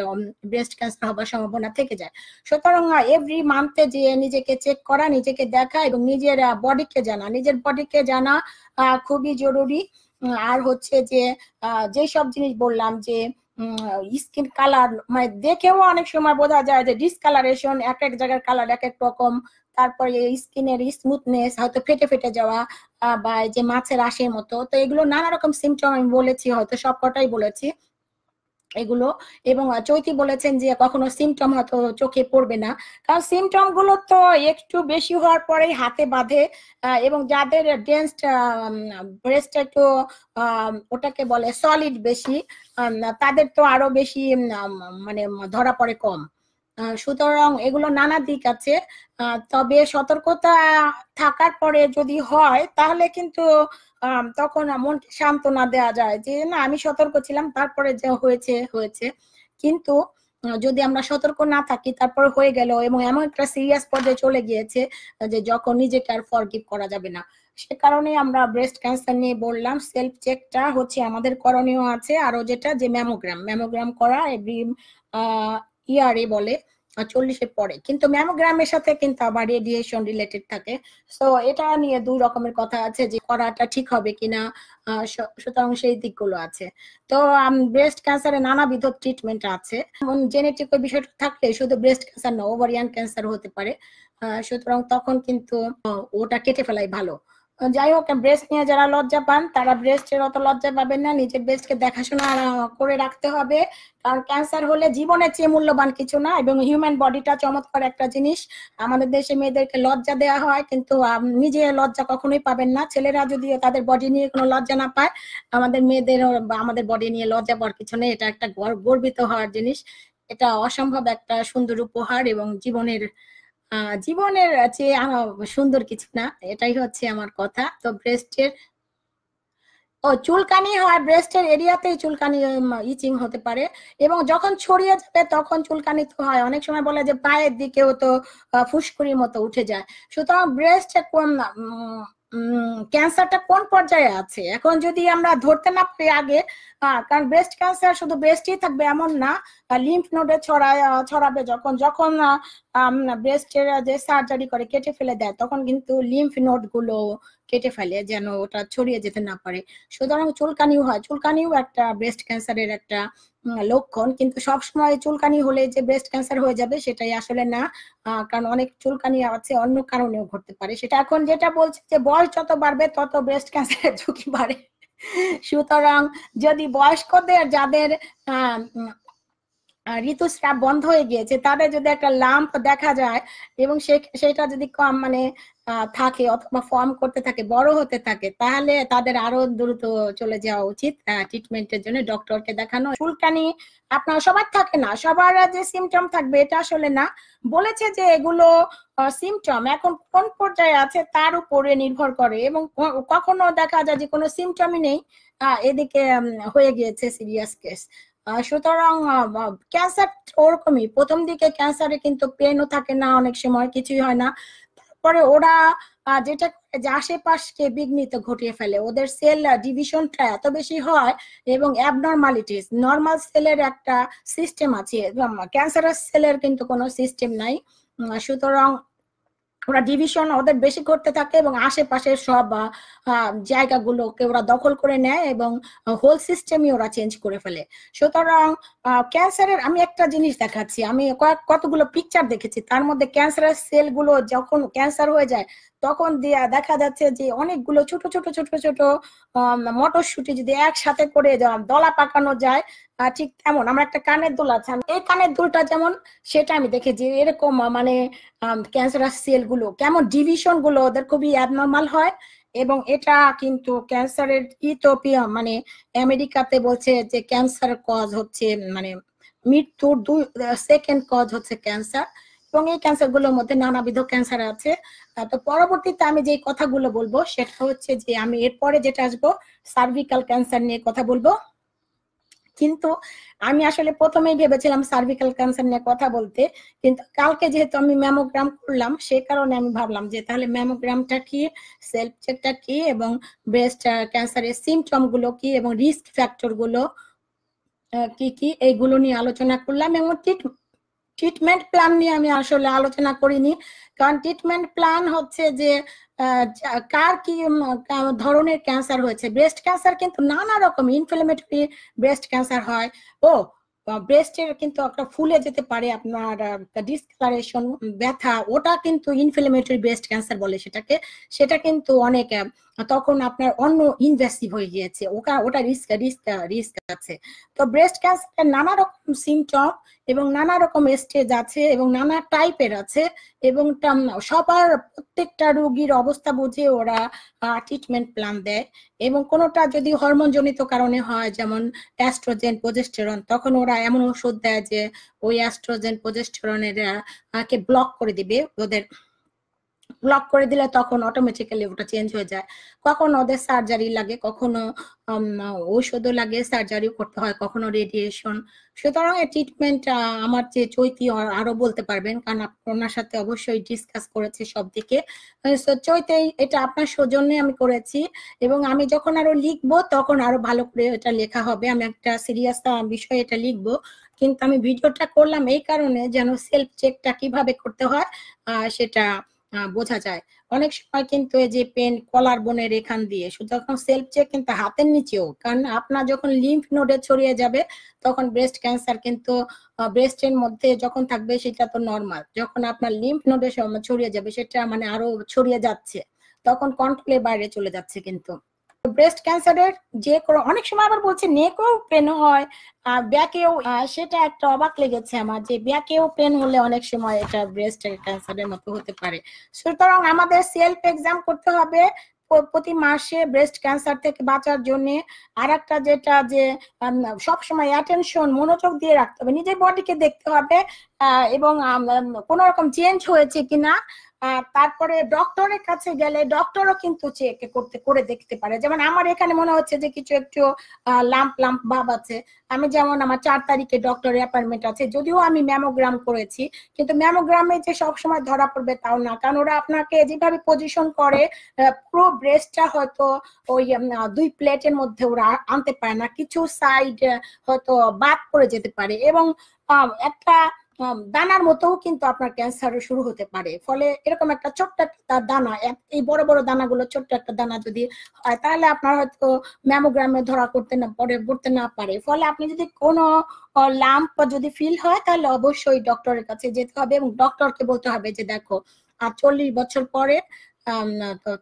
ব্রেস্ট ক্যান্সার হওয়ার সম্ভাবনা থেকে যায় সুতরাং এভরি মান্থে যে নিজেকে চেক করা নিজেকে দেখা এবং নিজের বডিকে জানা নিজের বডিকে জানা খুবই জরুরি আর হচ্ছে যে যেসব জিনিস বললাম যে স্কিন কালার মানে দেখেও অনেক সময় বোঝা যায় যে ডিসকালারেশন এক এক জায়গার কালার এক এক রকম তারপরে স্কিনের স্মুথনেস হয়তো ফেটে ফেটে যাওয়া বা যে মাছের আশের মতো তো এগুলো নানা রকম সিমটম আমি বলেছি হয়তো সবকটাই বলেছি এগুলো এবং চৈতি বলেছেন যে কখনো সিমটম হয়তো চোখে পড়বে না কারণ সিমটম গুলো তো একটু বেশি হওয়ার পরেই হাতে বাঁধে এবং যাদের ডেন্সড ব্রেস্ট একটু ওটাকে বলে সলিড বেশি তাদের তো আরো বেশি মানে ধরা পড়ে কম সুতরাং এগুলো নানা দিক আছে তবে সতর্কতা থাকার পরে যদি হয় তাহলে কিন্তু তখন এমন সান্ত্বনা দেওয়া যায় যে না আমি সতর্ক ছিলাম তারপরে যা হয়েছে হয়েছে কিন্তু যদি আমরা সতর্ক না থাকি তারপর হয়ে গেল এবং এমন একটা সিরিয়াস পর্যায়ে চলে গিয়েছে যে যখন নিজেকে আর ফরগিভ করা যাবে না সে কারণে আমরা ব্রেস্ট ক্যান্সার নিয়ে বললাম সেলফ চেকটা হচ্ছে আমাদের করণীয় আছে আরো যেটা যে ম্যামোগ্রাম ম্যামোগ্রাম করা এভরি ইয়ারে বলে চল্লিশের পরে কিন্তু ম্যামোগ্রামের সাথে কিন্তু আবার রেডিয়েশন রিলেটেড থাকে সো এটা নিয়ে দুই রকমের কথা আছে যে করাটা ঠিক হবে কিনা সুতরাং সেই দিকগুলো আছে তো ব্রেস্ট ক্যান্সারে নানাবিধ ট্রিটমেন্ট আছে জেনেটিক ওই বিষয়টা থাকলে শুধু ব্রেস্ট ক্যান্সার না ওভারিয়ান ক্যান্সার হতে পারে সুতরাং তখন কিন্তু ওটা কেটে ফেলাই ভালো যাই হোক ব্রেস্ট নিয়ে যারা লজ্জা পান তারা ব্রেস্টের অত লজ্জা পাবেন না নিজের ব্রেস্টকে দেখাশোনা করে রাখতে হবে কারণ ক্যান্সার হলে জীবনের চেয়ে মূল্যবান কিছু না এবং হিউম্যান বডিটা চমৎকার একটা জিনিস আমাদের দেশে মেয়েদেরকে লজ্জা দেওয়া হয় কিন্তু নিজে লজ্জা কখনোই পাবেন না ছেলেরা যদিও তাদের বডি নিয়ে কোনো লজ্জা না পায় আমাদের মেয়েদের আমাদের বডি নিয়ে লজ্জা পাওয়ার কিছু নেই এটা একটা গর্বিত হওয়ার জিনিস এটা অসম্ভব একটা সুন্দর উপহার এবং জীবনের জীবনের চেয়ে সুন্দর কিছু না এটাই হচ্ছে আমার কথা তো ব্রেস্টের ও চুলকানি হয় ব্রেস্টের এরিয়াতেই চুলকানি ইচিং হতে পারে এবং যখন ছড়িয়ে যাবে তখন চুলকানি তো হয় অনেক সময় বলে যে পায়ের দিকেও তো ফুসকুড়ির মতো উঠে যায় সুতরাং ব্রেস্টের কোন ক্যান্সারটা কোন পর্যায়ে আছে এখন যদি আমরা ধরতে না পারি আগে কারণ ব্রেস্ট ক্যান্সার শুধু ব্রেস্টই থাকবে এমন না লিম্ফ নোডে ছড়ায় ছড়াবে যখন যখন ব্রেস্টের যে সার্জারি করে কেটে ফেলে দেয় তখন কিন্তু লিম্ফ নোড গুলো কেটে ফেলে যেন ওটা ছড়িয়ে যেতে না পারে সুতরাং চুলকানিও হয় চুলকানিও একটা ব্রেস্ট ক্যান্সারের একটা লক্ষণ কিন্তু সবসময় চুলকানি হলে যে ব্রেস্ট ক্যান্সার হয়ে যাবে সেটাই আসলে না কারণ অনেক চুলকানি আছে অন্য কারণেও ঘটতে পারে সেটা এখন যেটা বলছে যে বয়স যত বাড়বে তত ব্রেস্ট ক্যান্সারের ঝুঁকি বাড়ে সুতরাং যদি বয়স্কদের যাদের ঋতুস্রাব বন্ধ হয়ে গিয়েছে তাদের যদি একটা লাম্প দেখা যায় এবং সেটা যদি কম মানে থাকে অথবা ফর্ম করতে থাকে বড় হতে থাকে তাহলে তাদের আরো দ্রুত চলে যাওয়া উচিত ট্রিটমেন্টের জন্য ডক্টরকে দেখানো চুলকানি আপনার সবার থাকে না সবার যে সিমটম থাকবে এটা আসলে না বলেছে যে এগুলো সিমটম এখন কোন পর্যায়ে আছে তার উপরে নির্ভর করে এবং কখনো দেখা যায় যে কোনো সিমটমই নেই এদিকে হয়ে গিয়েছে সিরিয়াস কেস সুতরাং ক্যান্সার ওরকমই প্রথম দিকে ক্যান্সারে কিন্তু পেনও থাকে না অনেক সময় কিছুই হয় না তারপরে ওরা যেটা যে আশেপাশকে বিঘ্নিত ঘটিয়ে ফেলে ওদের সেল ডিভিশনটা এত বেশি হয় এবং অ্যাবনর্মালিটিস নর্মাল সেলের একটা সিস্টেম আছে ক্যান্সারাস সেলের কিন্তু কোনো সিস্টেম নাই সুতরাং ওরা ডিভিশন ওদের বেশি করতে থাকে এবং আশেপাশের সব জায়গাগুলোকে ওরা দখল করে নেয় এবং হোল সিস্টেমই ওরা চেঞ্জ করে ফেলে সুতরাং ক্যান্সারের আমি একটা জিনিস দেখাচ্ছি আমি কয়েক কতগুলো পিকচার দেখেছি তার মধ্যে ক্যান্সারের সেলগুলো যখন ক্যান্সার হয়ে যায় তখন দিয়া দেখা যাচ্ছে যে অনেকগুলো ছোট ছোট ছোট ছোট মটরশুটি যদি একসাথে করে দলা পাকানো যায় ঠিক তেমন আমরা একটা কানের দোল আছে এই কানের দোলটা যেমন সেটা আমি যে এরকম মানে ক্যান্সারাস সেল গুলো কেমন ডিভিশন গুলো ওদের খুবই অ্যাবনর্মাল হয় এবং এটা কিন্তু ক্যান্সারের ইথোপিয়া মানে আমেরিকাতে বলছে যে ক্যান্সার কজ হচ্ছে মানে মৃত্যুর দুই সেকেন্ড কজ হচ্ছে ক্যান্সার এবং এই ক্যান্সার গুলোর মধ্যে নানাবিধ ক্যান্সার আছে তো পরবর্তীতে আমি যে কথাগুলো বলবো সেটা হচ্ছে যে আমি এরপরে যেটা আসবো সার্ভিক্যাল ক্যান্সার নিয়ে কথা বলবো কিন্তু আমি আসলে প্রথমেই ভেবেছিলাম সার্ভিক্যাল ক্যান্সার নিয়ে কথা বলতে কিন্তু কালকে যেহেতু আমি ম্যামোগ্রাম করলাম সে কারণে আমি ভাবলাম যে তাহলে ম্যামোগ্রামটা কি সেলফ চেকটা কি এবং ব্রেস্ট ক্যান্সারের সিমটম গুলো কি এবং রিস্ক ফ্যাক্টর গুলো কি কি এইগুলো নিয়ে আলোচনা করলাম এবং ট্রিটমেন্ট প্ল্যান নিয়ে আমি আসলে আলোচনা করিনি কারণ ট্রিটমেন্ট প্ল্যান হচ্ছে যে কার কি ধরনের ক্যান্সার হয়েছে ব্রেস্ট ক্যান্সার কিন্তু নানা রকম ইনফ্লেমেটরি ব্রেস্ট ক্যান্সার হয় ও ব্রেস্টের কিন্তু একটা ফুলে যেতে পারে আপনার ডিসকালারেশন ব্যথা ওটা কিন্তু ইনফ্লেমেটরি ব্রেস্ট ক্যান্সার বলে সেটাকে সেটা কিন্তু অনেক তখন আপনার অন্য ইনভেস্টিভ হয়ে গিয়েছে ওটা ওটা রিস্ক রিস্ক রিস্ক আছে তো ব্রেস্ট ক্যান্সার নানা রকম সিমটম এবং নানা রকম স্টেজ আছে এবং নানা টাইপের আছে এবং সবার প্রত্যেকটা রোগীর অবস্থা বুঝে ওরা ট্রিটমেন্ট প্ল্যান দেয় এবং কোনোটা যদি হরমোনজনিত কারণে হয় যেমন অ্যাস্ট্রোজেন প্রজেস্টেরন তখন ওরা এমন ওষুধ দেয় যে ওই অ্যাস্ট্রোজেন প্রজেস্টেরনের কে ব্লক করে দিবে ওদের ব্লক করে দিলে তখন অটোমেটিক্যালি ওটা চেঞ্জ হয়ে যায় কখনো ওদের সার্জারি লাগে কখনো ঔষধও লাগে সার্জারিও করতে হয় কখনো রেডিয়েশন সুতরাং এই ট্রিটমেন্ট আমার যে চৈতি আরো বলতে পারবেন কারণ আপনার সাথে অবশ্যই ডিসকাস করেছে সব দিকে চৈতে এটা আপনার সৌজন্যে আমি করেছি এবং আমি যখন আরো লিখবো তখন আরো ভালো করে এটা লেখা হবে আমি একটা সিরিয়াস বিষয়ে এটা লিখবো কিন্তু আমি ভিডিওটা করলাম এই কারণে যেন সেলফ চেকটা কিভাবে করতে হয় সেটা বোঝা যায় অনেক সময় কিন্তু এই যে পেন কলার বনের এখান দিয়ে সুতরাং সেলফ চেক কিন্তু হাতের নিচেও কারণ আপনার যখন লিম্ফ নোডে ছড়িয়ে যাবে তখন ব্রেস্ট ক্যান্সার কিন্তু ব্রেস্টের মধ্যে যখন থাকবে সেটা তো নর্মাল যখন আপনার লিম্ফ নোডে ছড়িয়ে যাবে সেটা মানে আরো ছড়িয়ে যাচ্ছে তখন কন্ট্রোলের বাইরে চলে যাচ্ছে কিন্তু ব্রেস্ট ক্যান্সারের যে কোনো অনেক সময় আবার বলছে নেকেও পেন হয় ব্যাকেও সেটা একটা অবাক লেগেছে আমার যে ব্যাকেও পেন হলে অনেক সময় এটা ব্রেস্ট ক্যান্সারের মতো হতে পারে সুতরাং আমাদের সেলফ এক্সাম করতে হবে প্রতি মাসে ব্রেস্ট ক্যান্সার থেকে বাঁচার জন্য আর একটা যেটা যে সবসময় অ্যাটেনশন মনোযোগ দিয়ে রাখতে হবে নিজের বডিকে দেখতে হবে এবং কোনো রকম চেঞ্জ হয়েছে কিনা তারপরে ডক্টরের কাছে গেলে ডক্টরও কিন্তু চেক করতে করে দেখতে পারে যেমন আমার এখানে মনে হচ্ছে যে কিছু একটু লাম্প লাম্প ভাব আছে আমি যেমন আমার চার তারিখে ডক্টরের অ্যাপয়েন্টমেন্ট আছে যদিও আমি ম্যামোগ্রাম করেছি কিন্তু ম্যামোগ্রামে যে সবসময় ধরা পড়বে তাও না কারণ ওরা আপনাকে যেভাবে পজিশন করে পুরো ব্রেস্টটা হয়তো ওই দুই প্লেটের মধ্যে ওরা আনতে পারে না কিছু সাইড হয়তো বাদ পড়ে যেতে পারে এবং একটা দানার মতোও কিন্তু আপনার ক্যান্সার শুরু হতে পারে ফলে এরকম একটা ছোট্ট একটা দানা এই বড় বড় দানাগুলো ছোট্ট একটা দানা যদি হয় তাহলে আপনার হয়তো ম্যামোগ্রামে ধরা করতে না পরে করতে না পারে ফলে আপনি যদি কোনো লাম্প যদি ফিল হয় তাহলে অবশ্যই ডক্টরের কাছে যেতে হবে এবং ডক্টরকে বলতে হবে যে দেখো আর চল্লিশ বছর পরে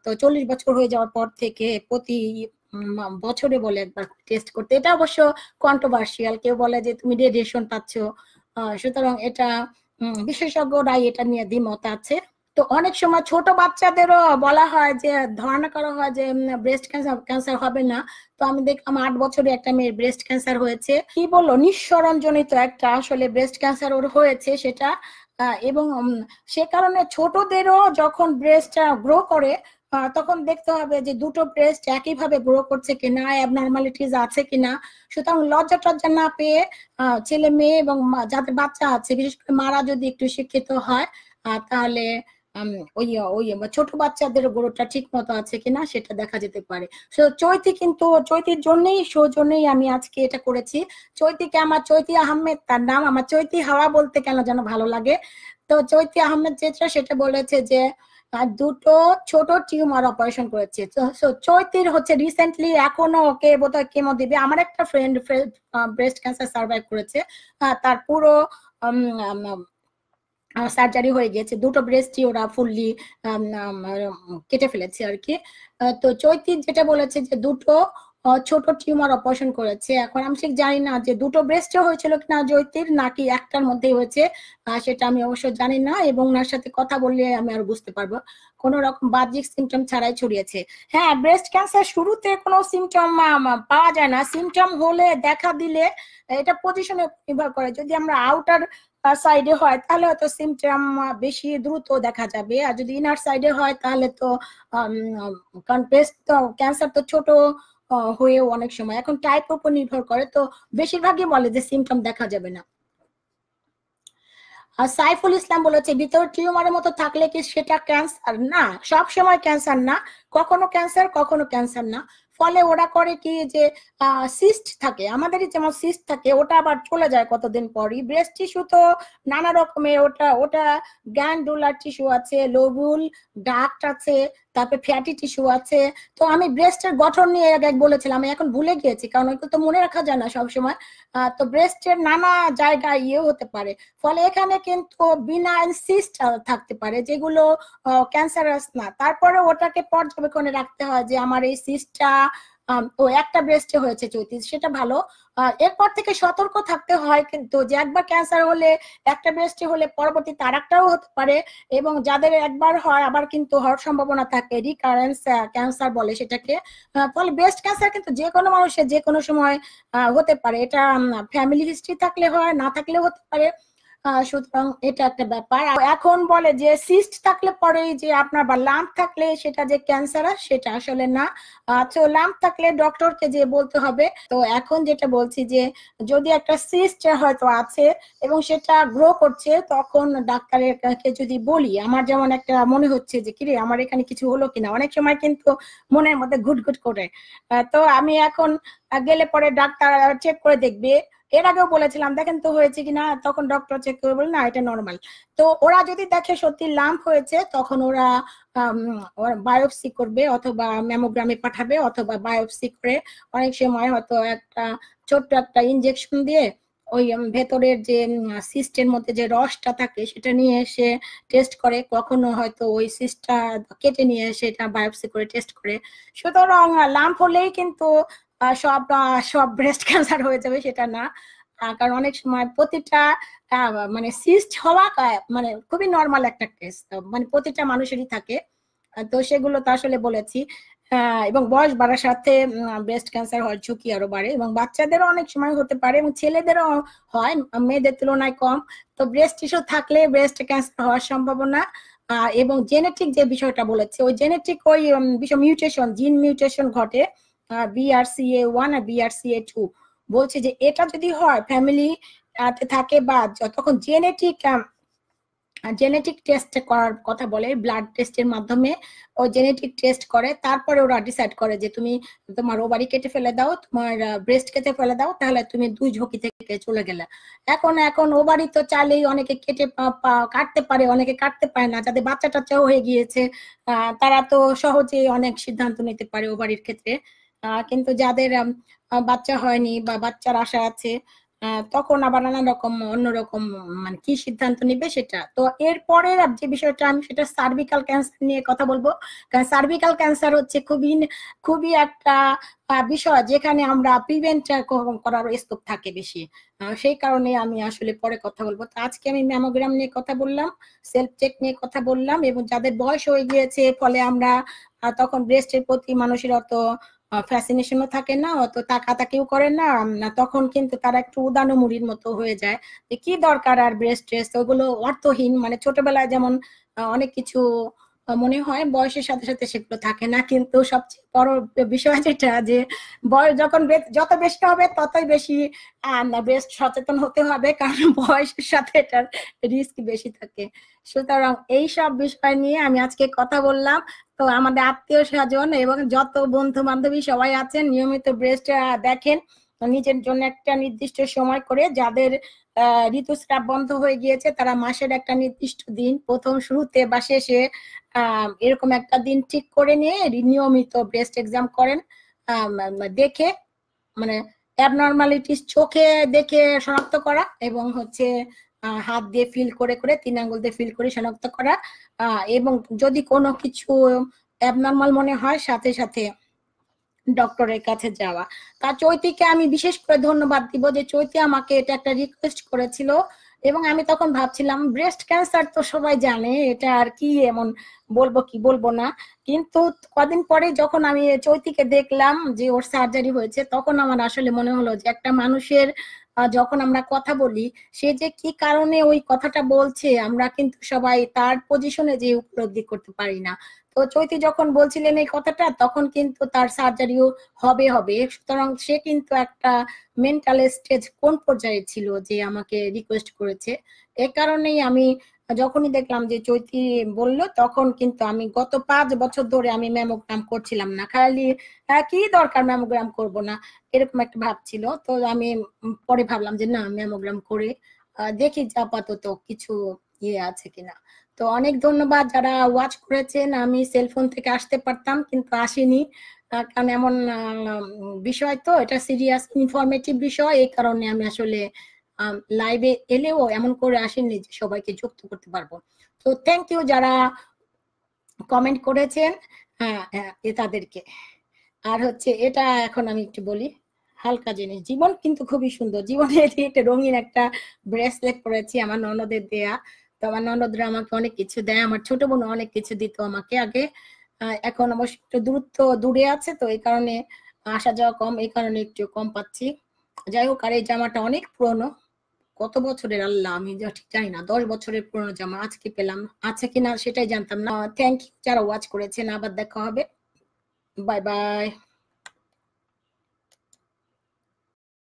তো চল্লিশ বছর হয়ে যাওয়ার পর থেকে প্রতি বছরে বলে একবার টেস্ট করতে এটা অবশ্য কন্ট্রোভার্সিয়াল কেউ বলে যে তুমি রেডিয়েশন পাচ্ছ সুতরাং এটা বিশেষজ্ঞরাই এটা নিয়ে দ্বিমত আছে তো অনেক সময় ছোট বাচ্চাদেরও বলা হয় যে ধারণা করা হয় যে ব্রেস্ট ক্যান্সার ক্যান্সার হবে না তো আমি দেখলাম আট বছরে একটা মেয়ের ব্রেস্ট ক্যান্সার হয়েছে কি বললো নিঃসরণজনিত একটা আসলে ব্রেস্ট ক্যান্সার ওর হয়েছে সেটা হ্যাঁ, এবং সে কারণে ছোটদেরও যখন ব্রেস্টটা গ্রো করে তখন দেখতে হবে যে দুটো ব্রেস্ট একইভাবে গ্রো করছে কিনা অ্যাবনর্মালিটিস আছে কিনা সুতরাং লজ্জা টজ্জা না পেয়ে ছেলে মেয়ে এবং যাদের বাচ্চা আছে বিশেষ করে মারা যদি একটু শিক্ষিত হয় তাহলে ওই ওই ছোট বাচ্চাদের গরুটা ঠিক মতো আছে কিনা সেটা দেখা যেতে পারে সো চৈতি কিন্তু চৈতির জন্যই সৌজন্যই আমি আজকে এটা করেছি চৈতিকে আমার চৈতি আহমেদ তার নাম আমার চৈতি হাওয়া বলতে কেন যেন ভালো লাগে তো চৈতি আহমেদ যেটা সেটা বলেছে যে আর দুটো ছোট টিউমার অপারেশন করেছে চৈতির হচ্ছে রিসেন্টলি এখনো ওকে বোধহয় কেমো দিবে আমার একটা ফ্রেন্ড ব্রেস্ট ক্যান্সার সার্ভাইভ করেছে তার পুরো সার্জারি হয়ে গেছে দুটো ব্রেস্টই ওরা ফুললি কেটে ফেলেছে আর কি তো চৈতি যেটা বলেছে যে দুটো ছোট টিউমার অপারেশন করেছে এখন আমি ঠিক জানি না যে দুটো ব্রেস্ট হয়েছিল কিনা জৈতির নাকি একটার মধ্যেই হয়েছে সেটা আমি অবশ্য জানি না এবং ওনার সাথে কথা বললে আমি আর বুঝতে পারবো কোন রকম বাহ্যিক সিমটম ছাড়াই ছড়িয়েছে হ্যাঁ ব্রেস্ট ক্যান্সার শুরুতে কোনো সিমটম পাওয়া যায় না সিমটম হলে দেখা দিলে এটা পজিশনে নির্ভর করে যদি আমরা আউটার আর সাইডে হয় তাহলে হয়তো সিমটম বেশি দ্রুত দেখা যাবে আর যদি ইনার সাইডে হয় তাহলে তো ক্যান্সার তো ছোট হয়েও অনেক সময় এখন টাইপ উপর নির্ভর করে তো বেশিরভাগই বলে যে সিমটম দেখা যাবে না সাইফুল ইসলাম বলেছে ভিতর টিউমারের মতো থাকলে কি সেটা ক্যান্সার না সব সময় ক্যান্সার না কখনো ক্যান্সার কখনো ক্যান্সার না ফলে ওরা করে কি যে সিস্ট থাকে আমাদেরই যেমন সিস্ট থাকে ওটা আবার চলে যায় কতদিন পরই ব্রেস্ট টিস্যু তো নানা রকমের ওটা ওটা গ্যান্ডুলার টিস্যু আছে লোবুল ডাক্ট আছে তারপরে ফ্যাটি টিস্যু আছে তো আমি ব্রেস্টের গঠন নিয়ে বলেছিলাম আমি এখন ভুলে গিয়েছি কারণ ওইগুলো তো মনে রাখা যায় না সবসময় তো ব্রেস্টের নানা জায়গায় ইয়ে হতে পারে ফলে এখানে কিন্তু বিনাইন সিস্ট থাকতে পারে যেগুলো ক্যান্সারাস না তারপরে ওটাকে পর্যবেক্ষণে রাখতে হয় যে আমার এই সিস্টটা ও একটা ব্রেস্টে হয়েছে চৈতিস সেটা ভালো এরপর থেকে সতর্ক থাকতে হয় কিন্তু যে একবার ক্যান্সার হলে একটা ব্রেস্টে হলে পরবর্তীতে আর একটাও হতে পারে এবং যাদের একবার হয় আবার কিন্তু হওয়ার সম্ভাবনা থাকে রিকারেন্স ক্যান্সার বলে সেটাকে ফলে ব্রেস্ট ক্যান্সার কিন্তু যে কোনো মানুষের যে কোনো সময় হতে পারে এটা ফ্যামিলি হিস্ট্রি থাকলে হয় না থাকলেও হতে পারে সুতরাং এটা একটা ব্যাপার এখন বলে যে সিস্ট থাকলে পরেই যে আপনার বা ল্যাম্প থাকলে সেটা যে ক্যান্সার সেটা আসলে না তো লাম্প থাকলে ডক্টরকে যে বলতে হবে তো এখন যেটা বলছি যে যদি একটা সিস্ট হয়তো আছে এবং সেটা গ্রো করছে তখন ডাক্তারের যদি বলি আমার যেমন একটা মনে হচ্ছে যে কিরে আমার এখানে কিছু হলো কিনা অনেক সময় কিন্তু মনের মধ্যে ঘুটঘুট করে তো আমি এখন গেলে পরে ডাক্তার চেক করে দেখবে এর আগেও বলেছিলাম দেখেন তো হয়েছে কিনা তখন ডক্টর চেক করে বলে না এটা নর্মাল তো ওরা যদি দেখে সত্যি লাম্প হয়েছে তখন ওরা বায়োপসি করবে অথবা ম্যামোগ্রামে পাঠাবে অথবা বায়োপসি করে অনেক সময় হয়তো একটা ছোট্ট একটা ইনজেকশন দিয়ে ওই ভেতরের যে সিস্টের মধ্যে যে রসটা থাকে সেটা নিয়ে এসে টেস্ট করে কখনো হয়তো ওই সিস্টটা কেটে নিয়ে এসে এটা বায়োপসি করে টেস্ট করে সুতরাং লাম্প হলেই কিন্তু সব সব ব্রেস্ট ক্যান্সার হয়ে যাবে সেটা না কারণ অনেক সময় প্রতিটা মানে সিস্ট হওয়া মানে খুবই নর্মাল একটা কেস মানে প্রতিটা মানুষেরই থাকে তো সেগুলো তো আসলে বলেছি এবং বয়স বাড়ার সাথে ব্রেস্ট ক্যান্সার হওয়ার ঝুঁকি আরো বাড়ে এবং বাচ্চাদেরও অনেক সময় হতে পারে এবং ছেলেদেরও হয় মেয়েদের তুলনায় কম তো ব্রেস্ট ইস্যু থাকলে ব্রেস্ট ক্যান্সার হওয়ার সম্ভাবনা এবং জেনেটিক যে বিষয়টা বলেছে ওই জেনেটিক ওই বিষয় মিউটেশন জিন মিউটেশন ঘটে বিআরসিএ ওয়ান আর বিআরসিএ টু বলছে যে এটা যদি হয় ফ্যামিলি থাকে বা যতক্ষণ জেনেটিক জেনেটিক টেস্ট করার কথা বলে ব্লাড টেস্টের মাধ্যমে ও জেনেটিক টেস্ট করে তারপরে ওরা ডিসাইড করে যে তুমি তোমার ওভারি কেটে ফেলে দাও তোমার ব্রেস্ট কেটে ফেলে দাও তাহলে তুমি দুই ঝুঁকি থেকে চলে গেলে এখন এখন ওভারি তো চাইলেই অনেকে কেটে কাটতে পারে অনেকে কাটতে পারে না যাদের বাচ্চা টাচ্চাও হয়ে গিয়েছে তারা তো সহজেই অনেক সিদ্ধান্ত নিতে পারে ওভারির ক্ষেত্রে কিন্তু যাদের বাচ্চা হয়নি বা বাচ্চার আশা আছে তখন আবার নানা রকম অন্যরকম মানে কি সিদ্ধান্ত নিবে সেটা তো এরপরে যে বিষয়টা আমি সেটা সার্ভিক্যাল ক্যান্সার নিয়ে কথা বলবো কারণ সার্ভিক্যাল ক্যান্সার হচ্ছে খুবই খুবই একটা বিষয় যেখানে আমরা প্রিভেন্ট করার স্কোপ থাকে বেশি সেই কারণে আমি আসলে পরে কথা বলবো তো আজকে আমি ম্যামোগ্রাম নিয়ে কথা বললাম সেলফ চেক নিয়ে কথা বললাম এবং যাদের বয়স হয়ে গিয়েছে ফলে আমরা তখন ব্রেস্টের প্রতি মানুষের অত ফ্যাসিনেশনও থাকে না অত তাকেও করে না তখন কিন্তু তারা একটু উদানমুড়ির মতো হয়ে যায় যে কি দরকার আর ব্রেস্ট ট্রেস্ট ওগুলো অর্থহীন মানে ছোটবেলায় যেমন অনেক কিছু মনে হয় বয়সের সাথে সাথে সেগুলো থাকে না কিন্তু সবচেয়ে বড় বিষয় যেটা যে বয়স যখন যত বেশি হবে ততই বেশি বেস্ট সচেতন হতে হবে কারণ বয়সের সাথে এটার রিস্ক বেশি থাকে সুতরাং এই সব বিষয় নিয়ে আমি আজকে কথা বললাম তো আমাদের আত্মীয় স্বজন এবং যত বন্ধু বান্ধবী সবাই আছেন নিয়মিত ব্রেস্ট দেখেন নিজের জন্য একটা নির্দিষ্ট সময় করে যাদের ঋতুস্রাব বন্ধ হয়ে গিয়েছে তারা মাসের একটা নির্দিষ্ট দিন প্রথম শুরুতে বা শেষে এরকম একটা দিন ঠিক করে নিয়ে নিয়মিত ব্রেস্ট এক্সাম করেন দেখে মানে অ্যাবনর্মালিটিস চোখে দেখে শনাক্ত করা এবং হচ্ছে হাত দিয়ে ফিল করে করে তিন আঙ্গুল দিয়ে ফিল করে শনাক্ত করা এবং যদি কোনো কিছু অ্যাবনর্মাল মনে হয় সাথে সাথে ডক্টরের কাছে যাওয়া তা চৈতিকে আমি বিশেষ করে ধন্যবাদ দিব যে চৈতি আমাকে এটা একটা রিকোয়েস্ট করেছিল এবং আমি তখন ভাবছিলাম ব্রেস্ট ক্যান্সার তো সবাই জানে এটা আর কি এমন বলবো কি বলবো না কিন্তু কদিন পরে যখন আমি চৈতিকে দেখলাম যে ওর সার্জারি হয়েছে তখন আমার আসলে মনে হলো যে একটা মানুষের যখন আমরা কথা বলি সে যে কি কারণে ওই কথাটা বলছে আমরা কিন্তু সবাই তার পজিশনে যে উপলব্ধি করতে পারি না তো চৈতি যখন বলছিলেন এই কথাটা তখন কিন্তু তার সার্জারিও হবে হবে সুতরাং সে কিন্তু একটা মেন্টাল স্টেজ কোন পর্যায়ে ছিল যে আমাকে রিকোয়েস্ট করেছে এ কারণেই আমি যখনই দেখলাম যে চৈতি বলল তখন কিন্তু আমি গত পাঁচ বছর ধরে আমি ম্যামোগ্রাম করছিলাম না খালি হ্যাঁ, কি দরকার ম্যামোগ্রাম করব না এরকম একটা ভাব ছিল তো আমি পরে ভাবলাম যে না ম্যামোগ্রাম করে দেখি আপাতত কিছু ইয়ে আছে কিনা তো অনেক ধন্যবাদ যারা ওয়াচ করেছেন আমি সেলফোন থেকে আসতে পারতাম কিন্তু আসিনি কারণ এমন বিষয় তো এটা সিরিয়াস ইনফরমেটিভ বিষয় এই কারণে আমি আসলে লাইভে এলেও এমন করে আসেননি যে সবাইকে যুক্ত করতে পারবো তো থ্যাংক ইউ যারা কমেন্ট করেছেন হ্যাঁ তাদেরকে আর হচ্ছে এটা এখন আমি একটু বলি হালকা জিনিস জীবন কিন্তু খুবই সুন্দর জীবনে একটা রঙিন একটা ব্রেসলেট পরেছি আমার ননদের দেয়া তো আমার ননদরা আমাকে অনেক কিছু দেয় আমার ছোট বোন অনেক কিছু দিত আমাকে আগে এখন অবশ্য একটু দূরত্ব দূরে আছে তো এই কারণে আসা যাওয়া কম এই কারণে একটু কম পাচ্ছি যাই হোক আর এই জামাটা অনেক পুরনো কত বছরের আল্লাহ আমি ঠিক জানি না দশ বছরের পুরনো জামা আজকে পেলাম আছে কিনা সেটাই জানতাম না থ্যাংক ইউ যারা ওয়াচ করেছেন আবার দেখা হবে বাই বাই